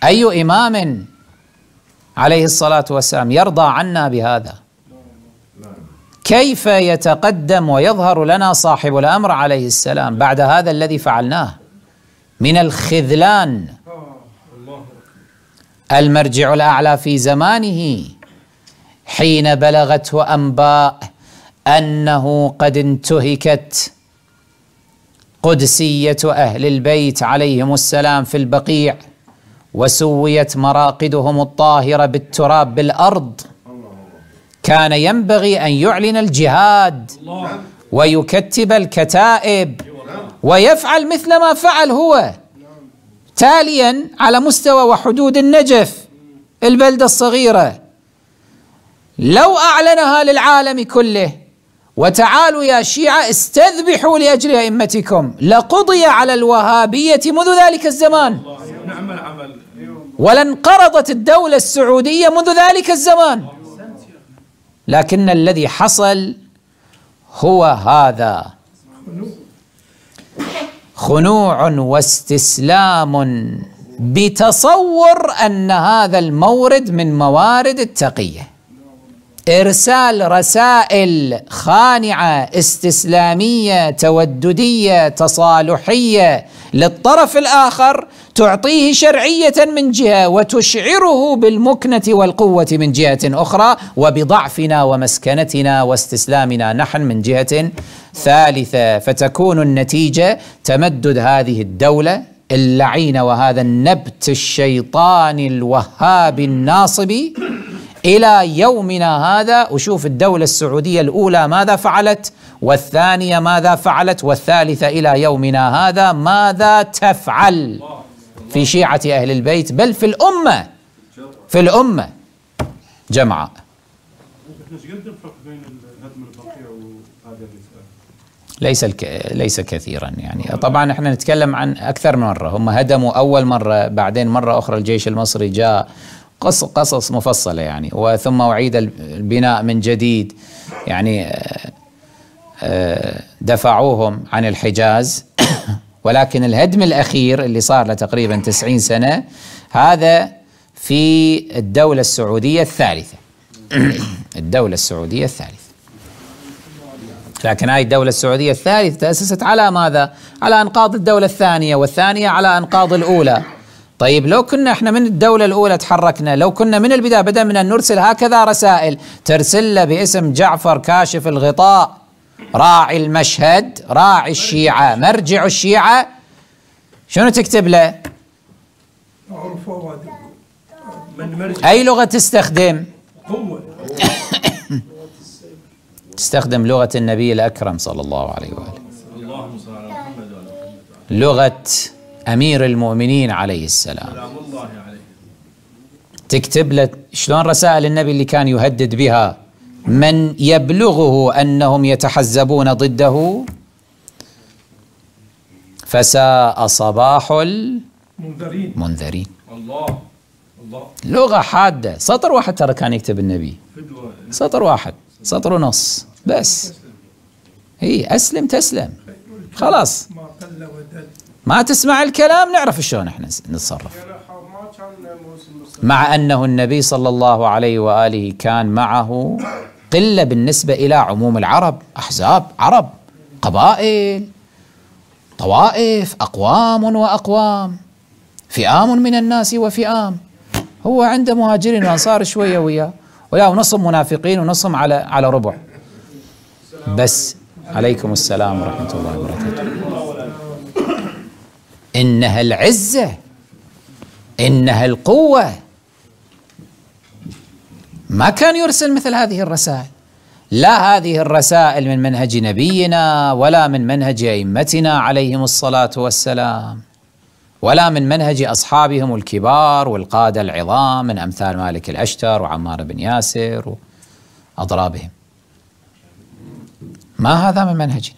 أي إمام عليه الصلاة والسلام يرضى عنا بهذا كيف يتقدم ويظهر لنا صاحب الامر عليه السلام بعد هذا الذي فعلناه من الخذلان المرجع الاعلى في زمانه حين بلغته انباء انه قد انتهكت قدسيه اهل البيت عليهم السلام في البقيع وسويت مراقدهم الطاهره بالتراب بالارض كان ينبغي أن يعلن الجهاد ويكتب الكتائب ويفعل مثل ما فعل هو تاليا على مستوى وحدود النجف البلدة الصغيرة لو أعلنها للعالم كله وتعالوا يا شيعة استذبحوا لأجل أئمتكم لقضي على الوهابية منذ ذلك الزمان ولانقرضت الدولة السعودية منذ ذلك الزمان لكن الذي حصل هو هذا خنوع واستسلام بتصور ان هذا المورد من موارد التقيه ارسال رسائل خانعه استسلاميه تودديه تصالحيه للطرف الاخر تعطيه شرعيه من جهه وتشعره بالمكنه والقوه من جهه اخرى وبضعفنا ومسكنتنا واستسلامنا نحن من جهه ثالثه فتكون النتيجه تمدد هذه الدوله اللعينه وهذا النبت الشيطاني الوهاب الناصبي الى يومنا هذا وشوف الدوله السعوديه الاولى ماذا فعلت والثانيه ماذا فعلت والثالثه الى يومنا هذا ماذا تفعل في شيعة أهل البيت بل في الأمة في الأمة جمعاء ليس الك... ليس كثيرا يعني طبعا احنا نتكلم عن اكثر من مره هم هدموا اول مره بعدين مره اخرى الجيش المصري جاء قص... قصص مفصله يعني وثم اعيد البناء من جديد يعني آه، آه، دفعوهم عن الحجاز ولكن الهدم الأخير اللي صار له تقريبا 90 سنة هذا في الدولة السعودية الثالثة الدولة السعودية الثالثة لكن هاي الدولة السعودية الثالثة تأسست على ماذا؟ على أنقاض الدولة الثانية والثانية على أنقاض الأولى طيب لو كنا احنا من الدولة الأولى تحركنا لو كنا من البداية بدأ من أن نرسل هكذا رسائل ترسل باسم جعفر كاشف الغطاء راعي المشهد راعي الشيعة مرجع الشيعة شنو تكتب له أي لغة تستخدم تستخدم لغة النبي الأكرم صلى الله عليه وآله لغة أمير المؤمنين عليه السلام تكتب له شلون رسائل النبي اللي كان يهدد بها من يبلغه انهم يتحزبون ضده فساء صباح المنذرين منذرين الله الله لغه حاده سطر واحد ترى كان يكتب النبي سطر واحد سطر ونص بس هي اسلم تسلم خلاص ما تسمع الكلام نعرف شلون احنا نتصرف مع انه النبي صلى الله عليه واله كان معه قلة بالنسبة إلى عموم العرب أحزاب عرب قبائل طوائف أقوام وأقوام فئام من الناس وفئام هو عنده مهاجرين وأنصار شوية وياه ولا ونصم منافقين ونصم على على ربع بس عليكم السلام ورحمة الله وبركاته إنها العزة إنها القوة ما كان يرسل مثل هذه الرسائل لا هذه الرسائل من منهج نبينا ولا من منهج ائمتنا عليهم الصلاه والسلام ولا من منهج اصحابهم الكبار والقاده العظام من امثال مالك الاشتر وعمار بن ياسر واضرابهم ما هذا من منهجنا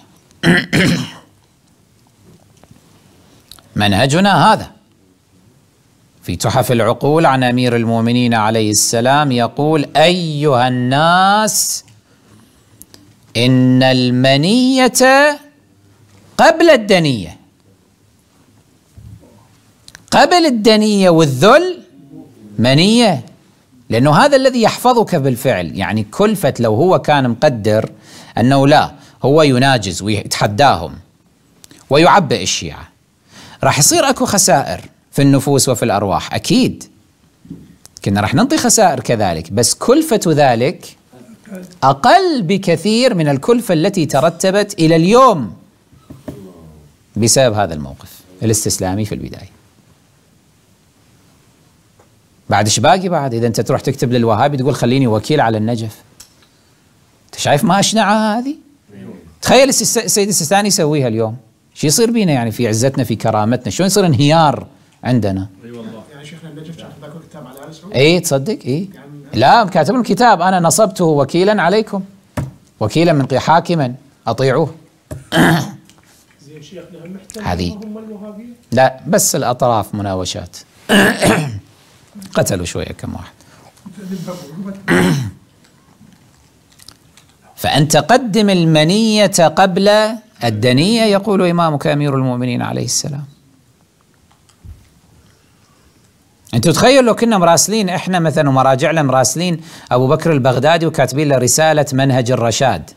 منهجنا هذا في تحف العقول عن امير المؤمنين عليه السلام يقول ايها الناس ان المنيه قبل الدنيه قبل الدنيه والذل منيه لانه هذا الذي يحفظك بالفعل يعني كلفه لو هو كان مقدر انه لا هو يناجز ويتحداهم ويعبئ الشيعه راح يصير اكو خسائر في النفوس وفي الارواح اكيد كنا راح ننطي خسائر كذلك بس كلفه ذلك اقل بكثير من الكلفه التي ترتبت الى اليوم بسبب هذا الموقف الاستسلامي في البدايه بعد ايش باقي بعد اذا انت تروح تكتب للوهابي تقول خليني وكيل على النجف انت شايف ما اشنعها هذه تخيل السيد السيستاني يسويها اليوم شو يصير بينا يعني في عزتنا في كرامتنا شو يصير انهيار عندنا اي والله يعني شيخنا النجف كتاب على ال اي تصدق اي لا كاتب الكتاب انا نصبته وكيلا عليكم وكيلا من حاكما اطيعوه زين شيخنا هل محتاج هذه لا بس الاطراف مناوشات قتلوا شويه كم واحد فان تقدم المنية قبل الدنية يقول إمامك أمير المؤمنين عليه السلام انت تخيلوا لو كنا مراسلين احنا مثلا ومراجعنا مراسلين ابو بكر البغدادي وكاتبين له رساله منهج الرشاد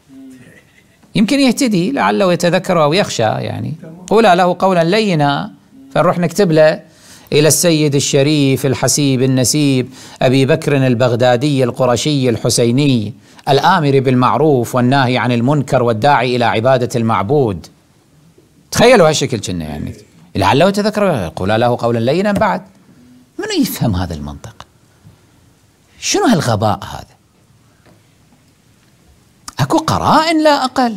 يمكن يهتدي لعله يتذكر او يخشى يعني قولا له قولا لينا فنروح نكتب له الى السيد الشريف الحسيب النسيب ابي بكر البغدادي القرشي الحسيني الامر بالمعروف والناهي عن المنكر والداعي الى عباده المعبود تخيلوا هالشكل كنا يعني لعله يتذكر قولا له قولا لينا بعد شنو يفهم هذا المنطق شنو هالغباء هذا اكو قرائن لا اقل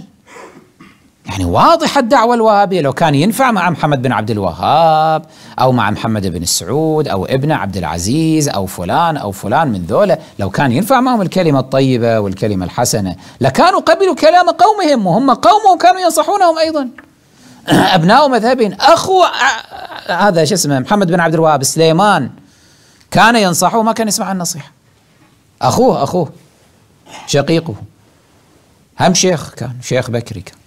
يعني واضح الدعوة الوهابية لو كان ينفع مع محمد بن عبد الوهاب أو مع محمد بن سعود أو ابن عبد العزيز أو فلان أو فلان من ذولا لو كان ينفع معهم الكلمة الطيبة والكلمة الحسنة لكانوا قبلوا كلام قومهم وهم قومهم كانوا ينصحونهم أيضا أبناء مذهبين أخو هذا شو اسمه محمد بن عبد الوهاب سليمان كان ينصحه ما كان يسمع النصيحة أخوه أخوه شقيقه هم شيخ كان شيخ بكري كان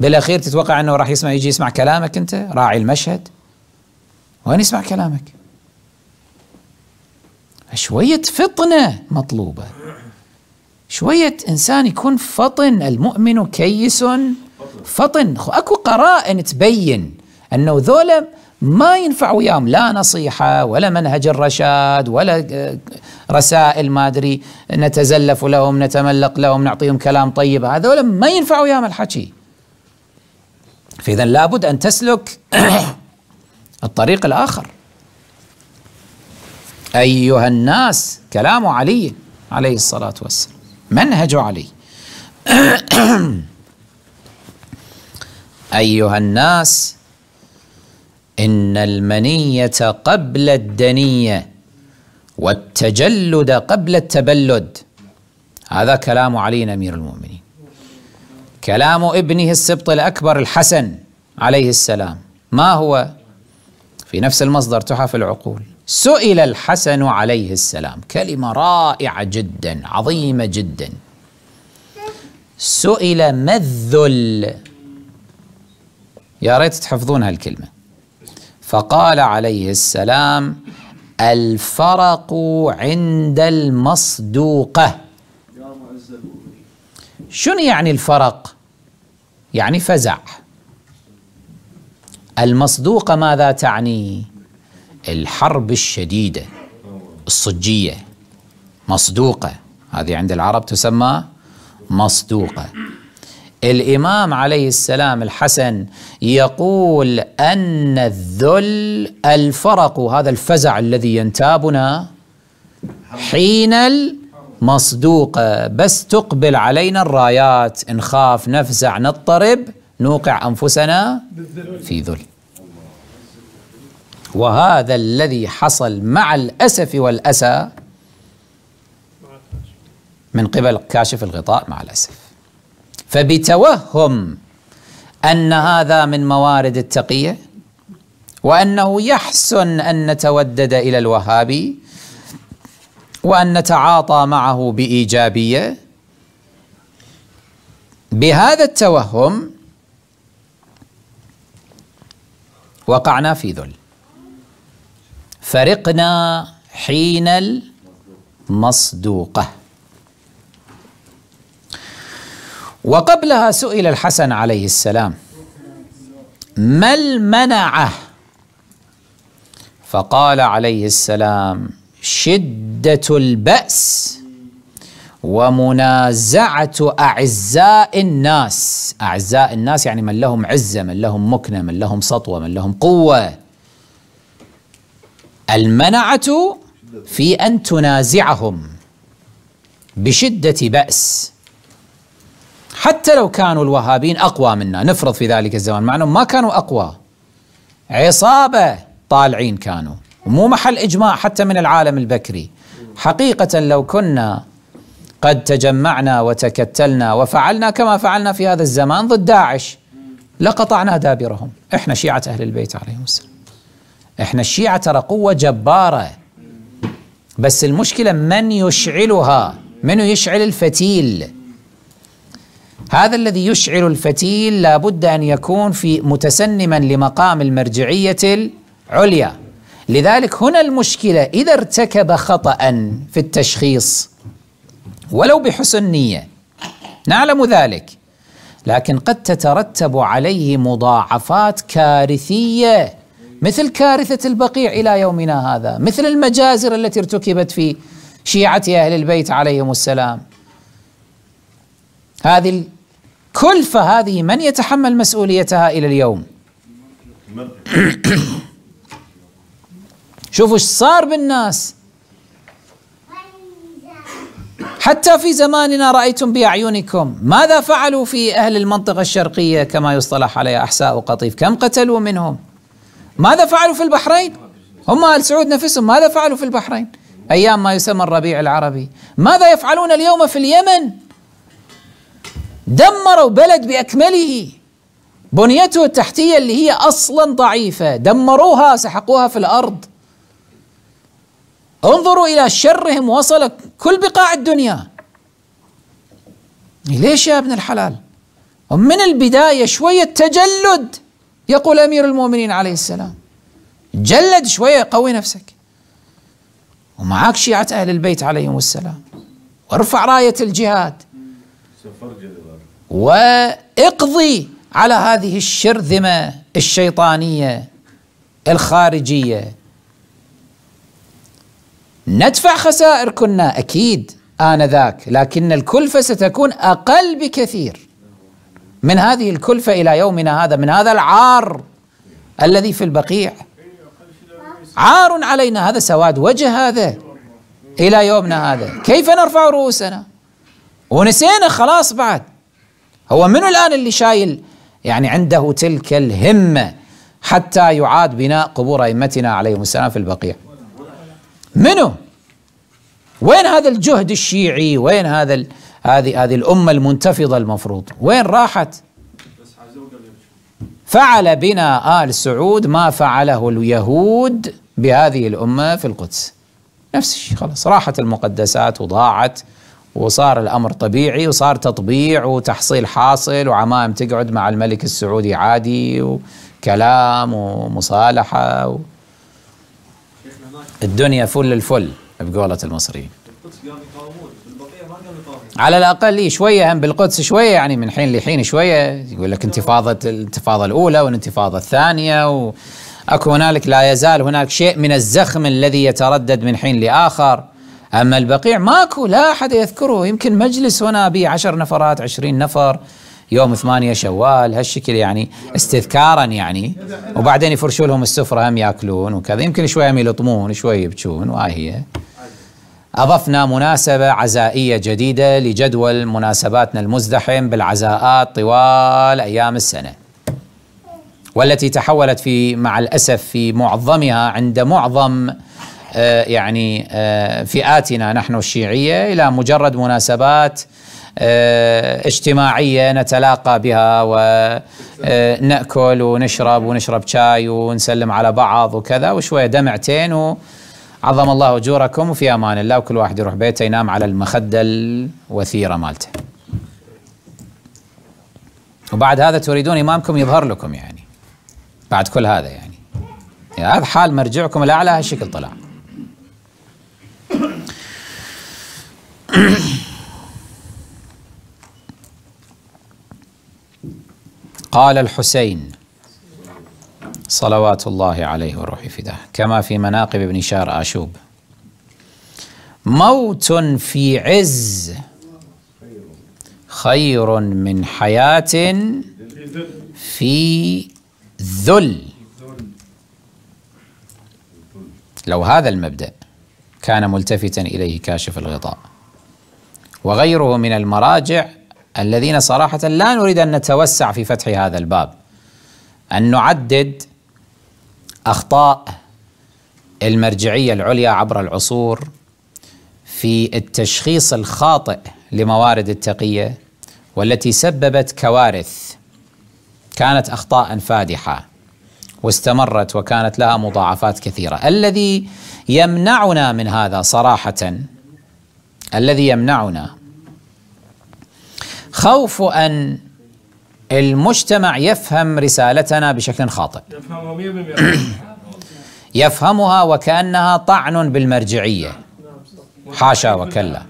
بالأخير تتوقع أنه راح يسمع يجي يسمع كلامك أنت راعي المشهد وين يسمع كلامك شوية فطنة مطلوبة شوية إنسان يكون فطن المؤمن كيس فطن أكو قرائن تبين أنه ذولا ما ينفع وياهم لا نصيحة ولا منهج الرشاد ولا آه، رسائل ما أدري نتزلف لهم نتملق لهم نعطيهم كلام طيب ولا ما ينفع وياهم الحكي فإذا لابد أن تسلك الطريق الآخر أيها الناس كلام علي عليه الصلاة والسلام منهج علي أيها الناس ان المنيه قبل الدنيه والتجلد قبل التبلد هذا كلام علي امير المؤمنين كلام ابنه السبط الاكبر الحسن عليه السلام ما هو في نفس المصدر تحف العقول سئل الحسن عليه السلام كلمه رائعه جدا عظيمه جدا سئل ما الذل يا ريت تحفظون هالكلمه فقال عليه السلام الفرق عند المصدوقة شنو يعني الفرق يعني فزع المصدوقة ماذا تعني الحرب الشديدة الصجية مصدوقة هذه عند العرب تسمى مصدوقة الامام عليه السلام الحسن يقول ان الذل الفرق هذا الفزع الذي ينتابنا حين المصدوقه بس تقبل علينا الرايات نخاف نفزع نضطرب نوقع انفسنا في ذل وهذا الذي حصل مع الاسف والاسى من قبل كاشف الغطاء مع الاسف فبتوهم أن هذا من موارد التقية وأنه يحسن أن نتودد إلى الوهابي وأن نتعاطى معه بإيجابية بهذا التوهم وقعنا في ذل فرقنا حين المصدوقه وقبلها سئل الحسن عليه السلام ما المنعه فقال عليه السلام شده الباس ومنازعه اعزاء الناس اعزاء الناس يعني من لهم عزه من لهم مكنه من لهم سطوه من لهم قوه المنعه في ان تنازعهم بشده باس حتى لو كانوا الوهابيين أقوى منا نفرض في ذلك الزمان مع أنهم ما كانوا أقوى عصابة طالعين كانوا ومو محل إجماع حتى من العالم البكري حقيقة لو كنا قد تجمعنا وتكتلنا وفعلنا كما فعلنا في هذا الزمان ضد داعش لقطعنا دابرهم احنا شيعة أهل البيت عليهم السلام احنا الشيعة ترى قوة جبارة بس المشكلة من يشعلها من يشعل الفتيل هذا الذي يشعل الفتيل لابد أن يكون في متسنما لمقام المرجعية العليا لذلك هنا المشكلة إذا ارتكب خطأ في التشخيص ولو بحسن نية نعلم ذلك لكن قد تترتب عليه مضاعفات كارثية مثل كارثة البقيع إلى يومنا هذا مثل المجازر التي ارتكبت في شيعة أهل البيت عليهم السلام هذه الكلفة هذه من يتحمل مسؤوليتها إلى اليوم شوفوا ايش صار بالناس حتى في زماننا رأيتم بأعينكم ماذا فعلوا في أهل المنطقة الشرقية كما يصطلح عليها أحساء وقطيف كم قتلوا منهم ماذا فعلوا في البحرين هم آل سعود نفسهم ماذا فعلوا في البحرين أيام ما يسمى الربيع العربي ماذا يفعلون اليوم في اليمن دمروا بلد باكمله بنيته التحتيه اللي هي اصلا ضعيفه دمروها سحقوها في الارض انظروا الى شرهم وصل كل بقاع الدنيا ليش يا ابن الحلال من البدايه شويه تجلد يقول امير المؤمنين عليه السلام جلد شويه قوي نفسك ومعاك شيعه اهل البيت عليهم السلام وارفع رايه الجهاد سفر واقضي على هذه الشرذمه الشيطانيه الخارجيه ندفع خسائر كنا اكيد انذاك لكن الكلفه ستكون اقل بكثير من هذه الكلفه الى يومنا هذا من هذا العار الذي في البقيع عار علينا هذا سواد وجه هذا الى يومنا هذا كيف نرفع رؤوسنا ونسينا خلاص بعد هو من الآن اللي شايل يعني عنده تلك الهمة حتى يعاد بناء قبور أئمتنا عليهم السلام في البقيع منه وين هذا الجهد الشيعي وين هذا هذه هذه الأمة المنتفضة المفروض وين راحت فعل بنا آل سعود ما فعله اليهود بهذه الأمة في القدس نفس الشيء خلاص راحت المقدسات وضاعت وصار الامر طبيعي وصار تطبيع وتحصيل حاصل وعمائم تقعد مع الملك السعودي عادي وكلام ومصالحه و الدنيا فل الفل بقولة المصريين على الاقل إيه، شويه هم بالقدس شويه يعني من حين لحين شويه يقول لك انتفاضه الانتفاضه الاولى والانتفاضه الثانيه و اكو هنالك لا يزال هناك شيء من الزخم الذي يتردد من حين لاخر أما البقيع ماكو لا أحد يذكره يمكن مجلس هنا به عشر نفرات عشرين نفر يوم ثمانية شوال هالشكل يعني استذكارا يعني وبعدين يفرشوا لهم السفرة هم ياكلون وكذا يمكن شوية هم يلطمون شوية يبكون وهاي هي أضفنا مناسبة عزائية جديدة لجدول مناسباتنا المزدحم بالعزاءات طوال أيام السنة والتي تحولت في مع الأسف في معظمها عند معظم آه، يعني آه، فئاتنا نحن الشيعيه الى مجرد مناسبات آه، اجتماعيه نتلاقى بها وناكل ونشرب ونشرب شاي ونسلم على بعض وكذا وشويه دمعتين وعظم الله اجوركم وفي امان الله وكل واحد يروح بيته ينام على المخده الوثيره مالته. وبعد هذا تريدون امامكم يظهر لكم يعني بعد كل هذا يعني هذا حال مرجعكم الاعلى هالشكل طلع. قال الحسين صلوات الله عليه وروحي فداه كما في مناقب ابن شار آشوب موت في عز خير من حياة في ذل لو هذا المبدأ كان ملتفتا إليه كاشف الغطاء وغيره من المراجع الذين صراحة لا نريد أن نتوسع في فتح هذا الباب أن نعدد أخطاء المرجعية العليا عبر العصور في التشخيص الخاطئ لموارد التقية والتي سببت كوارث كانت أخطاء فادحة واستمرت وكانت لها مضاعفات كثيرة الذي يمنعنا من هذا صراحة الذي يمنعنا خوف أن المجتمع يفهم رسالتنا بشكل خاطئ يفهمها وكأنها طعن بالمرجعية حاشا وكلا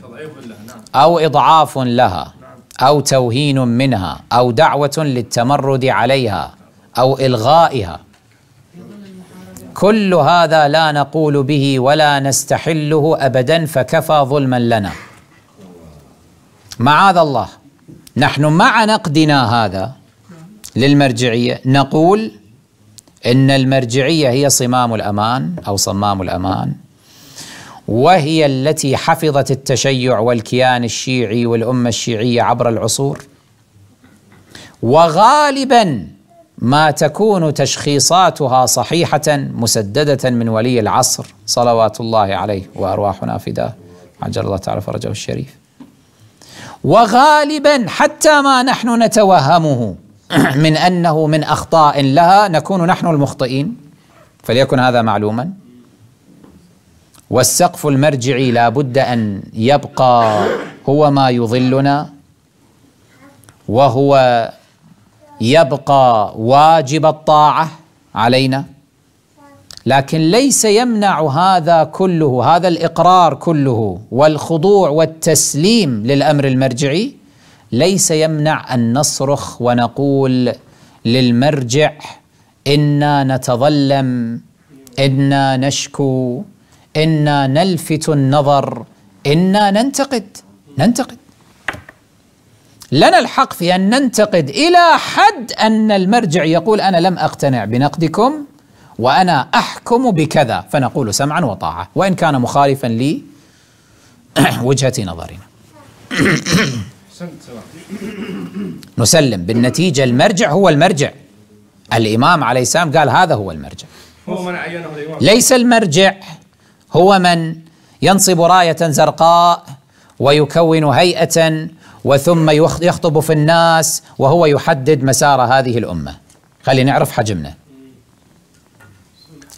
أو إضعاف لها أو توهين منها أو دعوة للتمرد عليها أو إلغائها كل هذا لا نقول به ولا نستحله ابدا فكفى ظلما لنا معاذ الله نحن مع نقدنا هذا للمرجعيه نقول ان المرجعيه هي صمام الامان او صمام الامان وهي التي حفظت التشيع والكيان الشيعي والامه الشيعيه عبر العصور وغالبا ما تكون تشخيصاتها صحيحه مسدده من ولي العصر صلوات الله عليه وارواحنا فداه عجل الله تعالى فرجه الشريف وغالبا حتى ما نحن نتوهمه من انه من اخطاء لها نكون نحن المخطئين فليكن هذا معلوما والسقف المرجعي لا بد ان يبقى هو ما يظلنا وهو يبقى واجب الطاعه علينا لكن ليس يمنع هذا كله هذا الاقرار كله والخضوع والتسليم للامر المرجعي ليس يمنع ان نصرخ ونقول للمرجع انا نتظلم انا نشكو انا نلفت النظر انا ننتقد ننتقد لنا الحق في ان ننتقد الى حد ان المرجع يقول انا لم اقتنع بنقدكم وانا احكم بكذا فنقول سمعا وطاعه وان كان مخالفا لي وجهه نظرنا نسلم بالنتيجه المرجع هو المرجع الامام عليه السلام قال هذا هو المرجع هو من عينه الامام ليس المرجع هو من ينصب رايه زرقاء ويكون هيئه وثم يخطب في الناس وهو يحدد مسار هذه الأمة خلينا نعرف حجمنا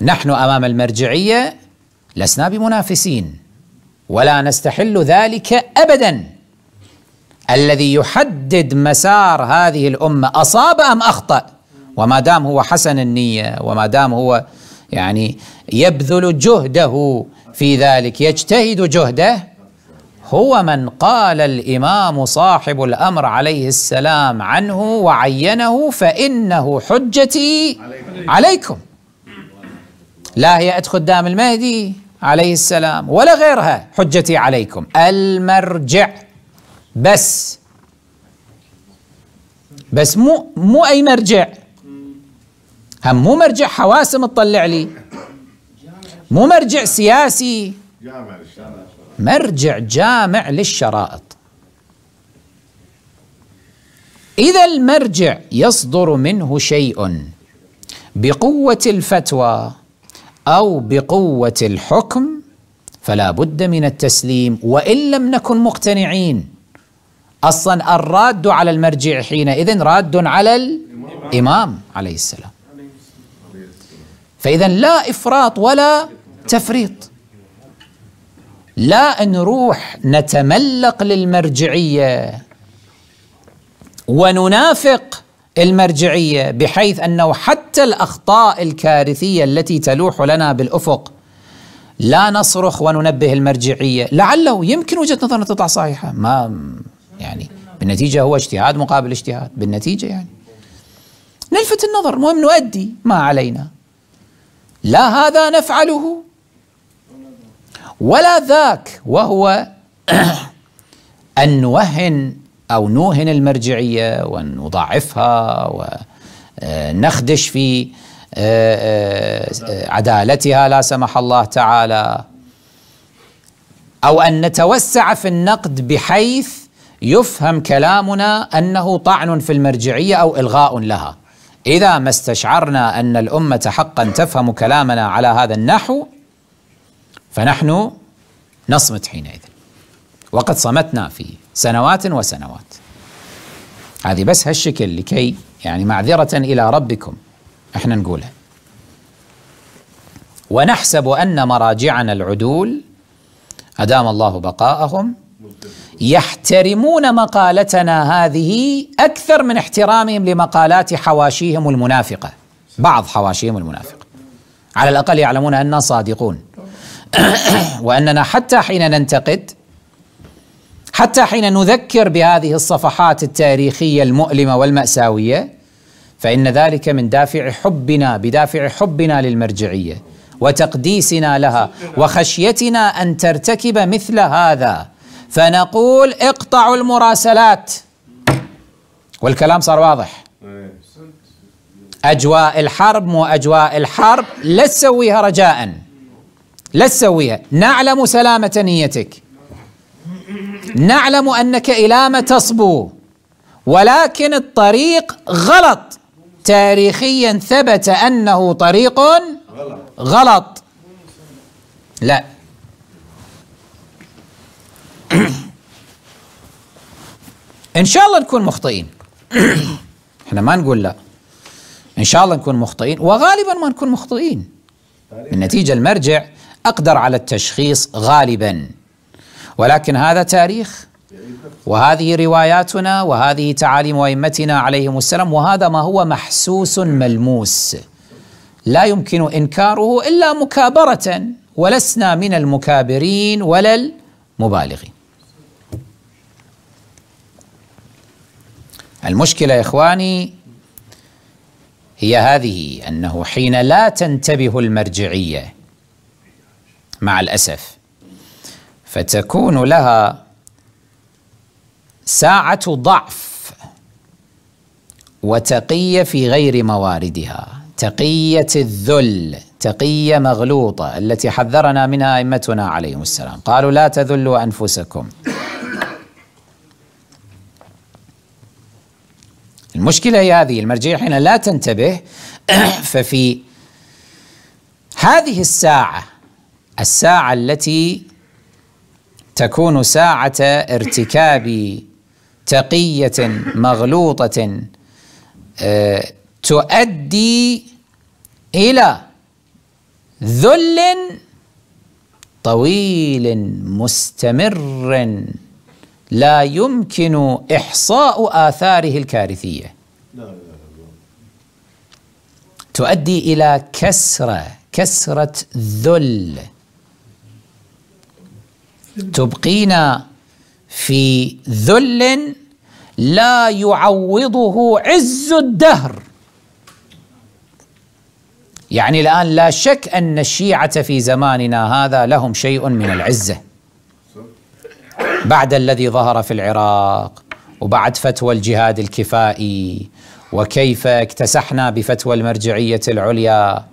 نحن أمام المرجعية لسنا بمنافسين ولا نستحل ذلك أبدا الذي يحدد مسار هذه الأمة أصاب أم أخطأ وما دام هو حسن النية وما دام هو يعني يبذل جهده في ذلك يجتهد جهده هو من قال الامام صاحب الامر عليه السلام عنه وعينه فانه حجتي عليكم لا هيئه خدام المهدي عليه السلام ولا غيرها حجتي عليكم المرجع بس بس مو مو اي مرجع هم مو مرجع حواسم تطلع لي مو مرجع سياسي مرجع جامع للشرائط إذا المرجع يصدر منه شيء بقوة الفتوى أو بقوة الحكم فلا بد من التسليم وإن لم نكن مقتنعين أصلا الراد على المرجع حينئذ راد على الإمام عليه السلام فإذا لا إفراط ولا تفريط لا نروح نتملق للمرجعيه وننافق المرجعيه بحيث انه حتى الاخطاء الكارثيه التي تلوح لنا بالافق لا نصرخ وننبه المرجعيه لعله يمكن وجهه نظرنا تطلع صحيحه ما يعني بالنتيجه هو اجتهاد مقابل اجتهاد بالنتيجه يعني نلفت النظر المهم نؤدي ما علينا لا هذا نفعله ولا ذاك وهو أن نوهن أو نوهن المرجعية ونضعفها ونخدش آه، في آه، آه، عدالتها لا سمح الله تعالى أو أن نتوسع في النقد بحيث يفهم كلامنا أنه طعن في المرجعية أو إلغاء لها إذا ما استشعرنا أن الأمة حقا تفهم كلامنا على هذا النحو فنحن نصمت حينئذ وقد صمتنا في سنوات وسنوات هذه بس هالشكل لكي يعني معذرة إلى ربكم احنا نقولها ونحسب أن مراجعنا العدول أدام الله بقاءهم يحترمون مقالتنا هذه أكثر من احترامهم لمقالات حواشيهم المنافقة بعض حواشيهم المنافقة على الأقل يعلمون أننا صادقون واننا حتى حين ننتقد حتى حين نذكر بهذه الصفحات التاريخيه المؤلمه والماساويه فان ذلك من دافع حبنا بدافع حبنا للمرجعيه وتقديسنا لها وخشيتنا ان ترتكب مثل هذا فنقول اقطعوا المراسلات والكلام صار واضح اجواء الحرب مو اجواء الحرب لا تسويها رجاءً لا تسويها نعلم سلامة نيتك نعلم أنك إلى ما تصبو ولكن الطريق غلط تاريخيا ثبت أنه طريق غلط لا إن شاء الله نكون مخطئين احنا ما نقول لا إن شاء الله نكون مخطئين وغالبا ما نكون مخطئين النتيجة المرجع اقدر على التشخيص غالبا ولكن هذا تاريخ وهذه رواياتنا وهذه تعاليم ائمتنا عليهم السلام وهذا ما هو محسوس ملموس لا يمكن انكاره الا مكابره ولسنا من المكابرين ولا المبالغين المشكله يا اخواني هي هذه انه حين لا تنتبه المرجعيه مع الأسف فتكون لها ساعة ضعف وتقية في غير مواردها تقية الذل تقية مغلوطة التي حذرنا منها أئمتنا عليهم السلام قالوا لا تذلوا أنفسكم المشكلة هي هذه المرجعية حين لا تنتبه ففي هذه الساعة الساعة التي تكون ساعة ارتكاب تقية مغلوطة آه، تؤدي إلى ذل طويل مستمر لا يمكن إحصاء آثاره الكارثية تؤدي إلى كسرة كسرة ذل تبقينا في ذل لا يعوضه عز الدهر يعني الآن لا شك أن الشيعة في زماننا هذا لهم شيء من العزة بعد الذي ظهر في العراق وبعد فتوى الجهاد الكفائي وكيف اكتسحنا بفتوى المرجعية العليا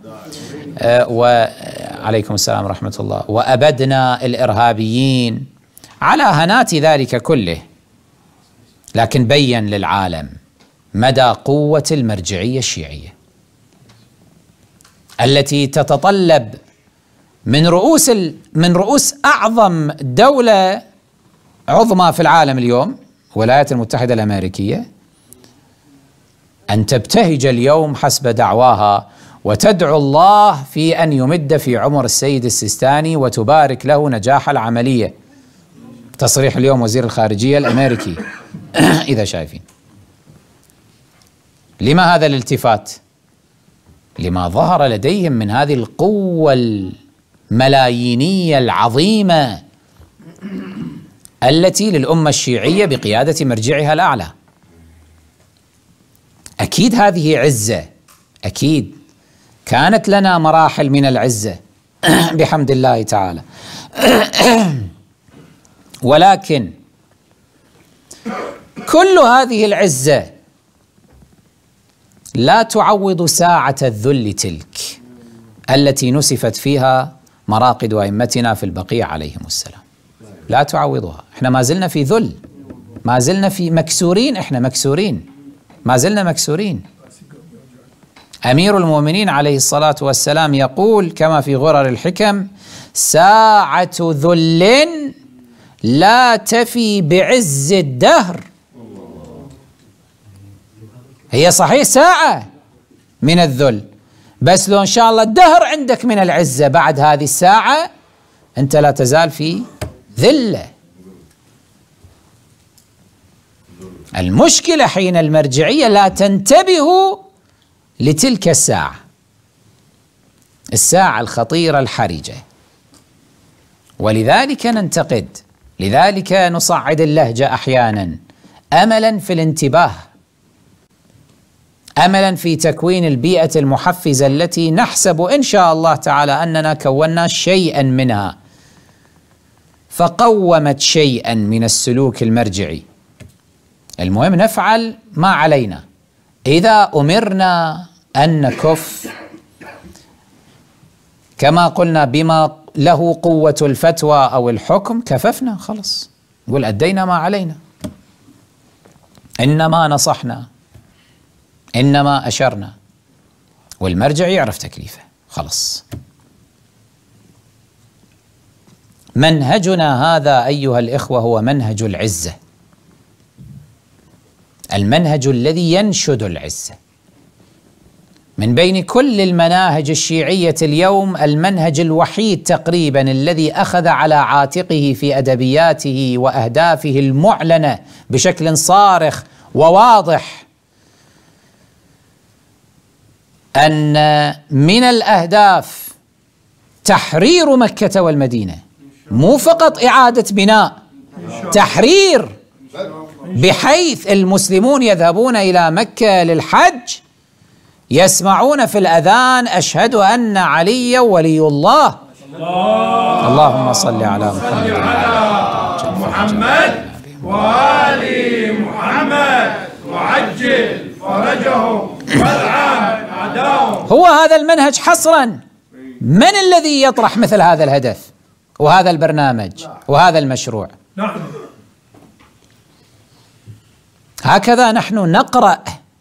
آه، و عليكم السلام ورحمة الله وأبدنا الإرهابيين على هنات ذلك كله لكن بين للعالم مدى قوة المرجعية الشيعية التي تتطلب من رؤوس من رؤوس أعظم دولة عظمى في العالم اليوم الولايات المتحدة الأمريكية أن تبتهج اليوم حسب دعواها وتدعو الله في ان يمد في عمر السيد السيستاني وتبارك له نجاح العمليه. تصريح اليوم وزير الخارجيه الامريكي اذا شايفين. لما هذا الالتفات؟ لما ظهر لديهم من هذه القوه الملايينيه العظيمه التي للامه الشيعيه بقياده مرجعها الاعلى. اكيد هذه عزه اكيد كانت لنا مراحل من العزه بحمد الله تعالى ولكن كل هذه العزه لا تعوض ساعه الذل تلك التي نسفت فيها مراقد ائمتنا في البقيع عليهم السلام لا تعوضها احنا ما زلنا في ذل ما زلنا في مكسورين احنا مكسورين ما زلنا مكسورين امير المؤمنين عليه الصلاه والسلام يقول كما في غرر الحكم ساعه ذل لا تفي بعز الدهر هي صحيح ساعه من الذل بس لو ان شاء الله الدهر عندك من العزه بعد هذه الساعه انت لا تزال في ذله المشكله حين المرجعيه لا تنتبه لتلك الساعة الساعة الخطيرة الحرجة ولذلك ننتقد لذلك نصعد اللهجة أحيانا أملا في الانتباه املا في تكوين البيئه المحفزه التي نحسب ان شاء الله تعالى اننا كونا شيئا منها فقومت شيئا من السلوك المرجعي المهم نفعل ما علينا إذا أمرنا أن نكف كما قلنا بما له قوة الفتوى أو الحكم كففنا خلص نقول أدينا ما علينا إنما نصحنا إنما أشرنا والمرجع يعرف تكليفه خلص منهجنا هذا أيها الإخوة هو منهج العزة المنهج الذي ينشد العزه من بين كل المناهج الشيعيه اليوم المنهج الوحيد تقريبا الذي اخذ على عاتقه في ادبياته واهدافه المعلنه بشكل صارخ وواضح ان من الاهداف تحرير مكه والمدينه مو فقط اعاده بناء تحرير بحيث المسلمون يذهبون إلى مكة للحج يسمعون في الأذان أشهد أن علي ولي الله اللهم صل على محمد محمد وآل محمد وعجل فرجهم والعن أعداهم هو هذا المنهج حصرا من الذي يطرح مثل هذا الهدف وهذا البرنامج وهذا المشروع نحن هكذا نحن نقرأ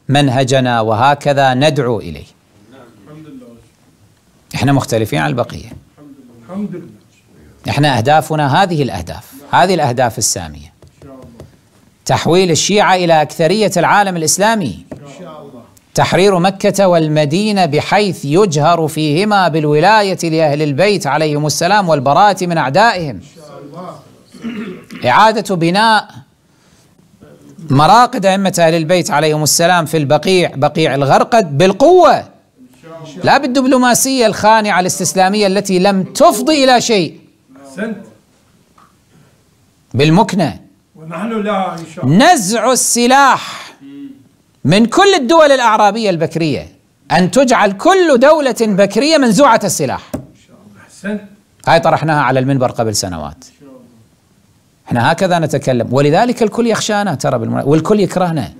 منهجنا وهكذا ندعو إليه احنا مختلفين عن البقية احنا أهدافنا هذه الأهداف هذه الأهداف السامية تحويل الشيعة إلى أكثرية العالم الإسلامي تحرير مكة والمدينة بحيث يجهر فيهما بالولاية لأهل البيت عليهم السلام والبراءة من أعدائهم إعادة بناء مراقد أئمة أهل البيت عليهم السلام في البقيع بقيع الغرقد بالقوة لا بالدبلوماسية الخانعة الاستسلامية التي لم تفضي إلى شيء بالمكنة نزع السلاح من كل الدول الأعرابية البكرية أن تجعل كل دولة بكرية منزوعة السلاح هاي طرحناها على المنبر قبل سنوات احنا هكذا نتكلم ولذلك الكل يخشانا ترى بالمناسبة والكل يكرهنا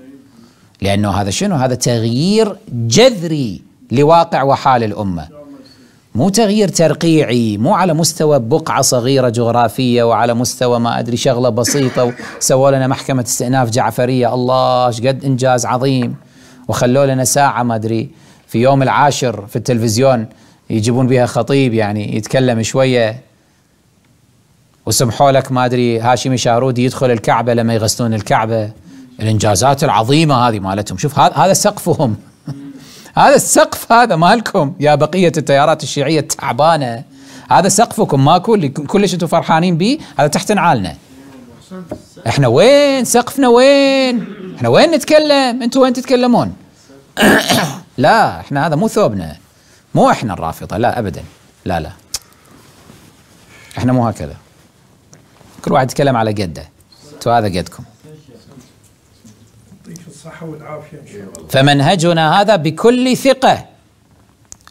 لأنه هذا شنو هذا تغيير جذري لواقع وحال الأمة مو تغيير ترقيعي مو على مستوى بقعة صغيرة جغرافية وعلى مستوى ما أدري شغلة بسيطة سووا لنا محكمة استئناف جعفرية الله قد إنجاز عظيم وخلوا لنا ساعة ما أدري في يوم العاشر في التلفزيون يجيبون بها خطيب يعني يتكلم شوية وسمحوا لك ما ادري هاشم شارودي يدخل الكعبه لما يغسلون الكعبه الانجازات العظيمه هذه مالتهم شوف هذا سقفهم هذا السقف هذا مالكم يا بقيه التيارات الشيعيه التعبانه هذا سقفكم ما كل كلش انتم فرحانين به هذا تحت نعالنا احنا وين سقفنا وين احنا وين نتكلم انتم وين تتكلمون لا احنا هذا مو ثوبنا مو احنا الرافضه لا ابدا لا لا احنا مو هكذا كل واحد يتكلم على قده انتوا هذا قدكم الصحة والعافية إن شاء الله فمنهجنا هذا بكل ثقة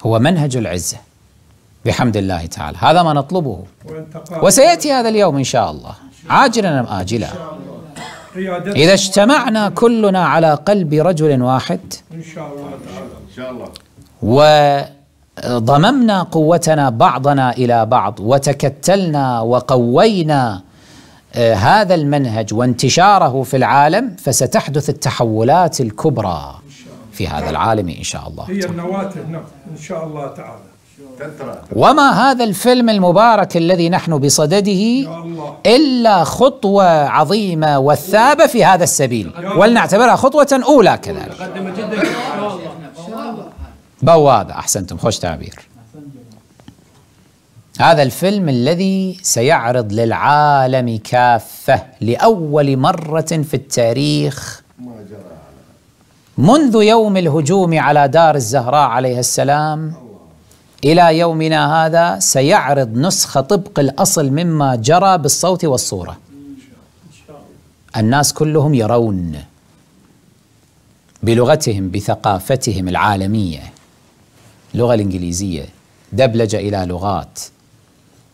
هو منهج العزة بحمد الله تعالى هذا ما نطلبه وسيأتي هذا اليوم إن شاء الله عاجلا أم آجلا إذا اجتمعنا كلنا على قلب رجل واحد إن شاء الله تعالى وضممنا قوتنا بعضنا إلى بعض وتكتلنا وقوينا آه، هذا المنهج وانتشاره في العالم فستحدث التحولات الكبرى في هذا العالم إن شاء الله هي النواة هنا إن شاء الله تعالى وما هذا الفيلم المبارك الذي نحن بصدده إلا خطوة عظيمة وثابة في هذا السبيل ولنعتبرها خطوة أولى كذلك بوابة أحسنتم خوش تعبير هذا الفيلم الذي سيعرض للعالم كافة لأول مرة في التاريخ منذ يوم الهجوم على دار الزهراء عليه السلام إلى يومنا هذا سيعرض نسخة طبق الأصل مما جرى بالصوت والصورة الناس كلهم يرون بلغتهم بثقافتهم العالمية اللغة الإنجليزية دبلجة إلى لغات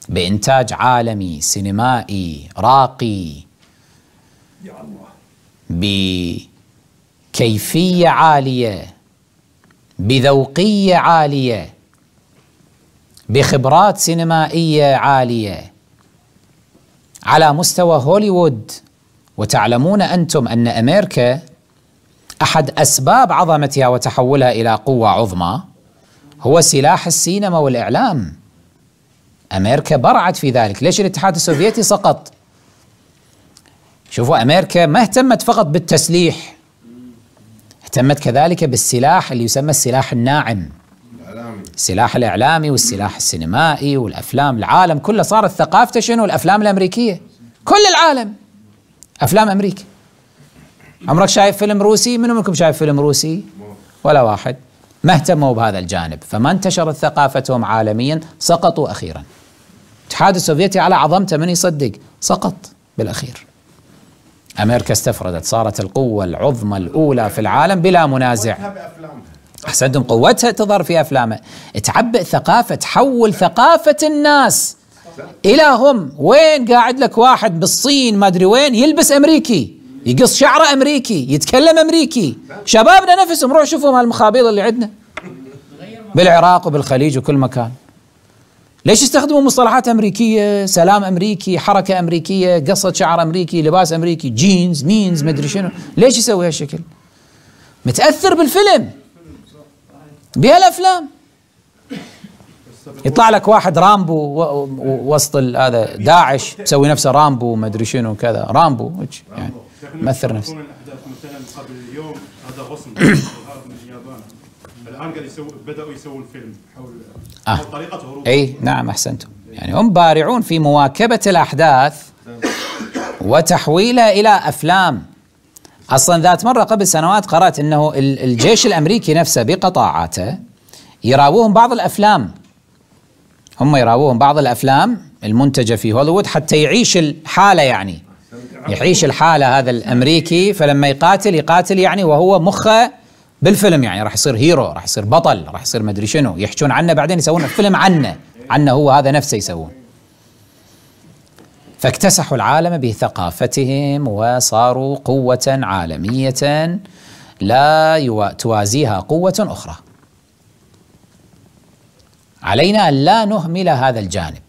بإنتاج عالمي سينمائي راقي بكيفية عالية بذوقية عالية بخبرات سينمائية عالية على مستوى هوليوود وتعلمون أنتم أن أمريكا أحد أسباب عظمتها وتحولها إلى قوة عظمى هو سلاح السينما والإعلام أمريكا برعت في ذلك ليش الاتحاد السوفيتي سقط شوفوا أمريكا ما اهتمت فقط بالتسليح اهتمت كذلك بالسلاح اللي يسمى السلاح الناعم السلاح الإعلامي والسلاح السينمائي والأفلام العالم كله صارت ثقافته شنو الأفلام الأمريكية كل العالم أفلام أمريكا عمرك شايف فيلم روسي من منكم شايف فيلم روسي ولا واحد ما اهتموا بهذا الجانب فما انتشرت ثقافتهم عالميا سقطوا أخيراً الاتحاد السوفيتي على عظمته من يصدق سقط بالأخير أمريكا استفردت صارت القوة العظمى الأولى في العالم بلا منازع أحسنتم قوتها تظهر في أفلامه تعبئ ثقافة تحول ثقافة الناس إلى هم وين قاعد لك واحد بالصين ما أدري وين يلبس أمريكي يقص شعره أمريكي يتكلم أمريكي شبابنا نفسهم روح شوفوا هالمخابيض اللي عندنا بالعراق وبالخليج وكل مكان ليش يستخدموا مصطلحات امريكيه سلام امريكي حركه امريكيه قصه شعر امريكي لباس امريكي جينز مينز مدري شنو ليش يسوي هالشكل متاثر بالفيلم بهالافلام يطلع لك واحد رامبو وسط هذا داعش يسوي نفسه رامبو ما ادري شنو كذا رامبو يعني مثر نفسه الان قاعد يسوي بداوا يسوون فيلم حول آه. طريقه هروب اي نعم احسنتم يعني هم بارعون في مواكبه الاحداث وتحويلها الى افلام اصلا ذات مره قبل سنوات قرات انه الجيش الامريكي نفسه بقطاعاته يراووهم بعض الافلام هم يراووهم بعض الافلام المنتجه في هوليوود حتى يعيش الحاله يعني يعيش الحاله هذا الامريكي فلما يقاتل يقاتل يعني وهو مخه بالفيلم يعني راح يصير هيرو راح يصير بطل راح يصير مدري شنو يحجون عنه بعدين يسوون فيلم عنه عنه هو هذا نفسه يسوون فاكتسحوا العالم بثقافتهم وصاروا قوة عالمية لا توازيها قوة أخرى علينا أن لا نهمل هذا الجانب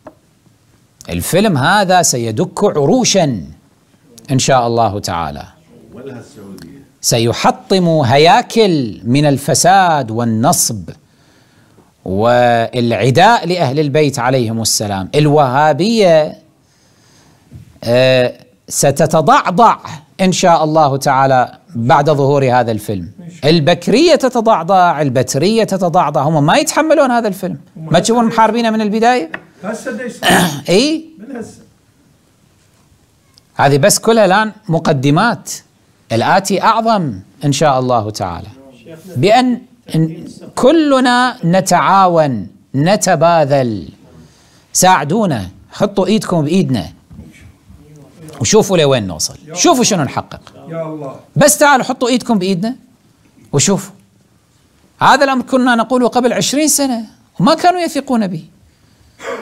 الفيلم هذا سيدك عروشا إن شاء الله تعالى ولها السعودية سيحطم هياكل من الفساد والنصب والعداء لأهل البيت عليهم السلام الوهابية آه، ستتضعضع إن شاء الله تعالى بعد ظهور هذا الفيلم البكرية تتضعضع البترية تتضعضع هم ما يتحملون هذا الفيلم ما تشوفون محاربينه من البداية هسه اي من هسه هذه بس كلها الآن مقدمات الآتي أعظم إن شاء الله تعالى بأن كلنا نتعاون نتباذل ساعدونا حطوا إيدكم بإيدنا وشوفوا لوين نوصل شوفوا شنو نحقق بس تعالوا حطوا إيدكم بإيدنا وشوفوا هذا الأمر كنا نقوله قبل عشرين سنة وما كانوا يثقون به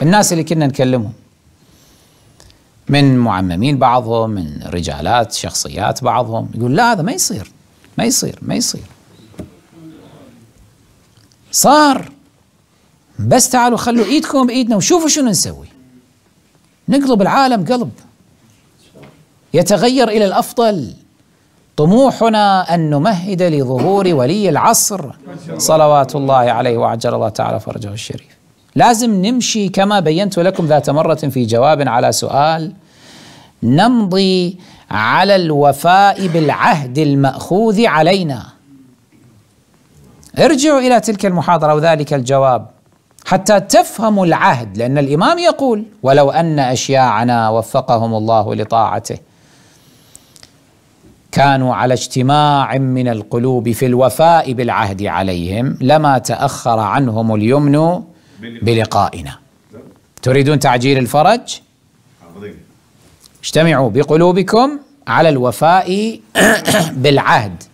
الناس اللي كنا نكلمهم من معممين بعضهم من رجالات شخصيات بعضهم يقول لا هذا ما يصير ما يصير ما يصير صار بس تعالوا خلوا ايدكم بايدنا وشوفوا شنو نسوي نقلب العالم قلب يتغير الى الافضل طموحنا ان نمهد لظهور ولي العصر صلوات الله عليه وعجل الله تعالى فرجه الشريف لازم نمشي كما بينت لكم ذات مرة في جواب على سؤال نمضي على الوفاء بالعهد المأخوذ علينا ارجعوا إلى تلك المحاضرة وذلك الجواب حتى تفهموا العهد لأن الإمام يقول ولو أن أشياعنا وفقهم الله لطاعته كانوا على اجتماع من القلوب في الوفاء بالعهد عليهم لما تأخر عنهم اليمن بلقائنا تريدون تعجيل الفرج اجتمعوا بقلوبكم على الوفاء بالعهد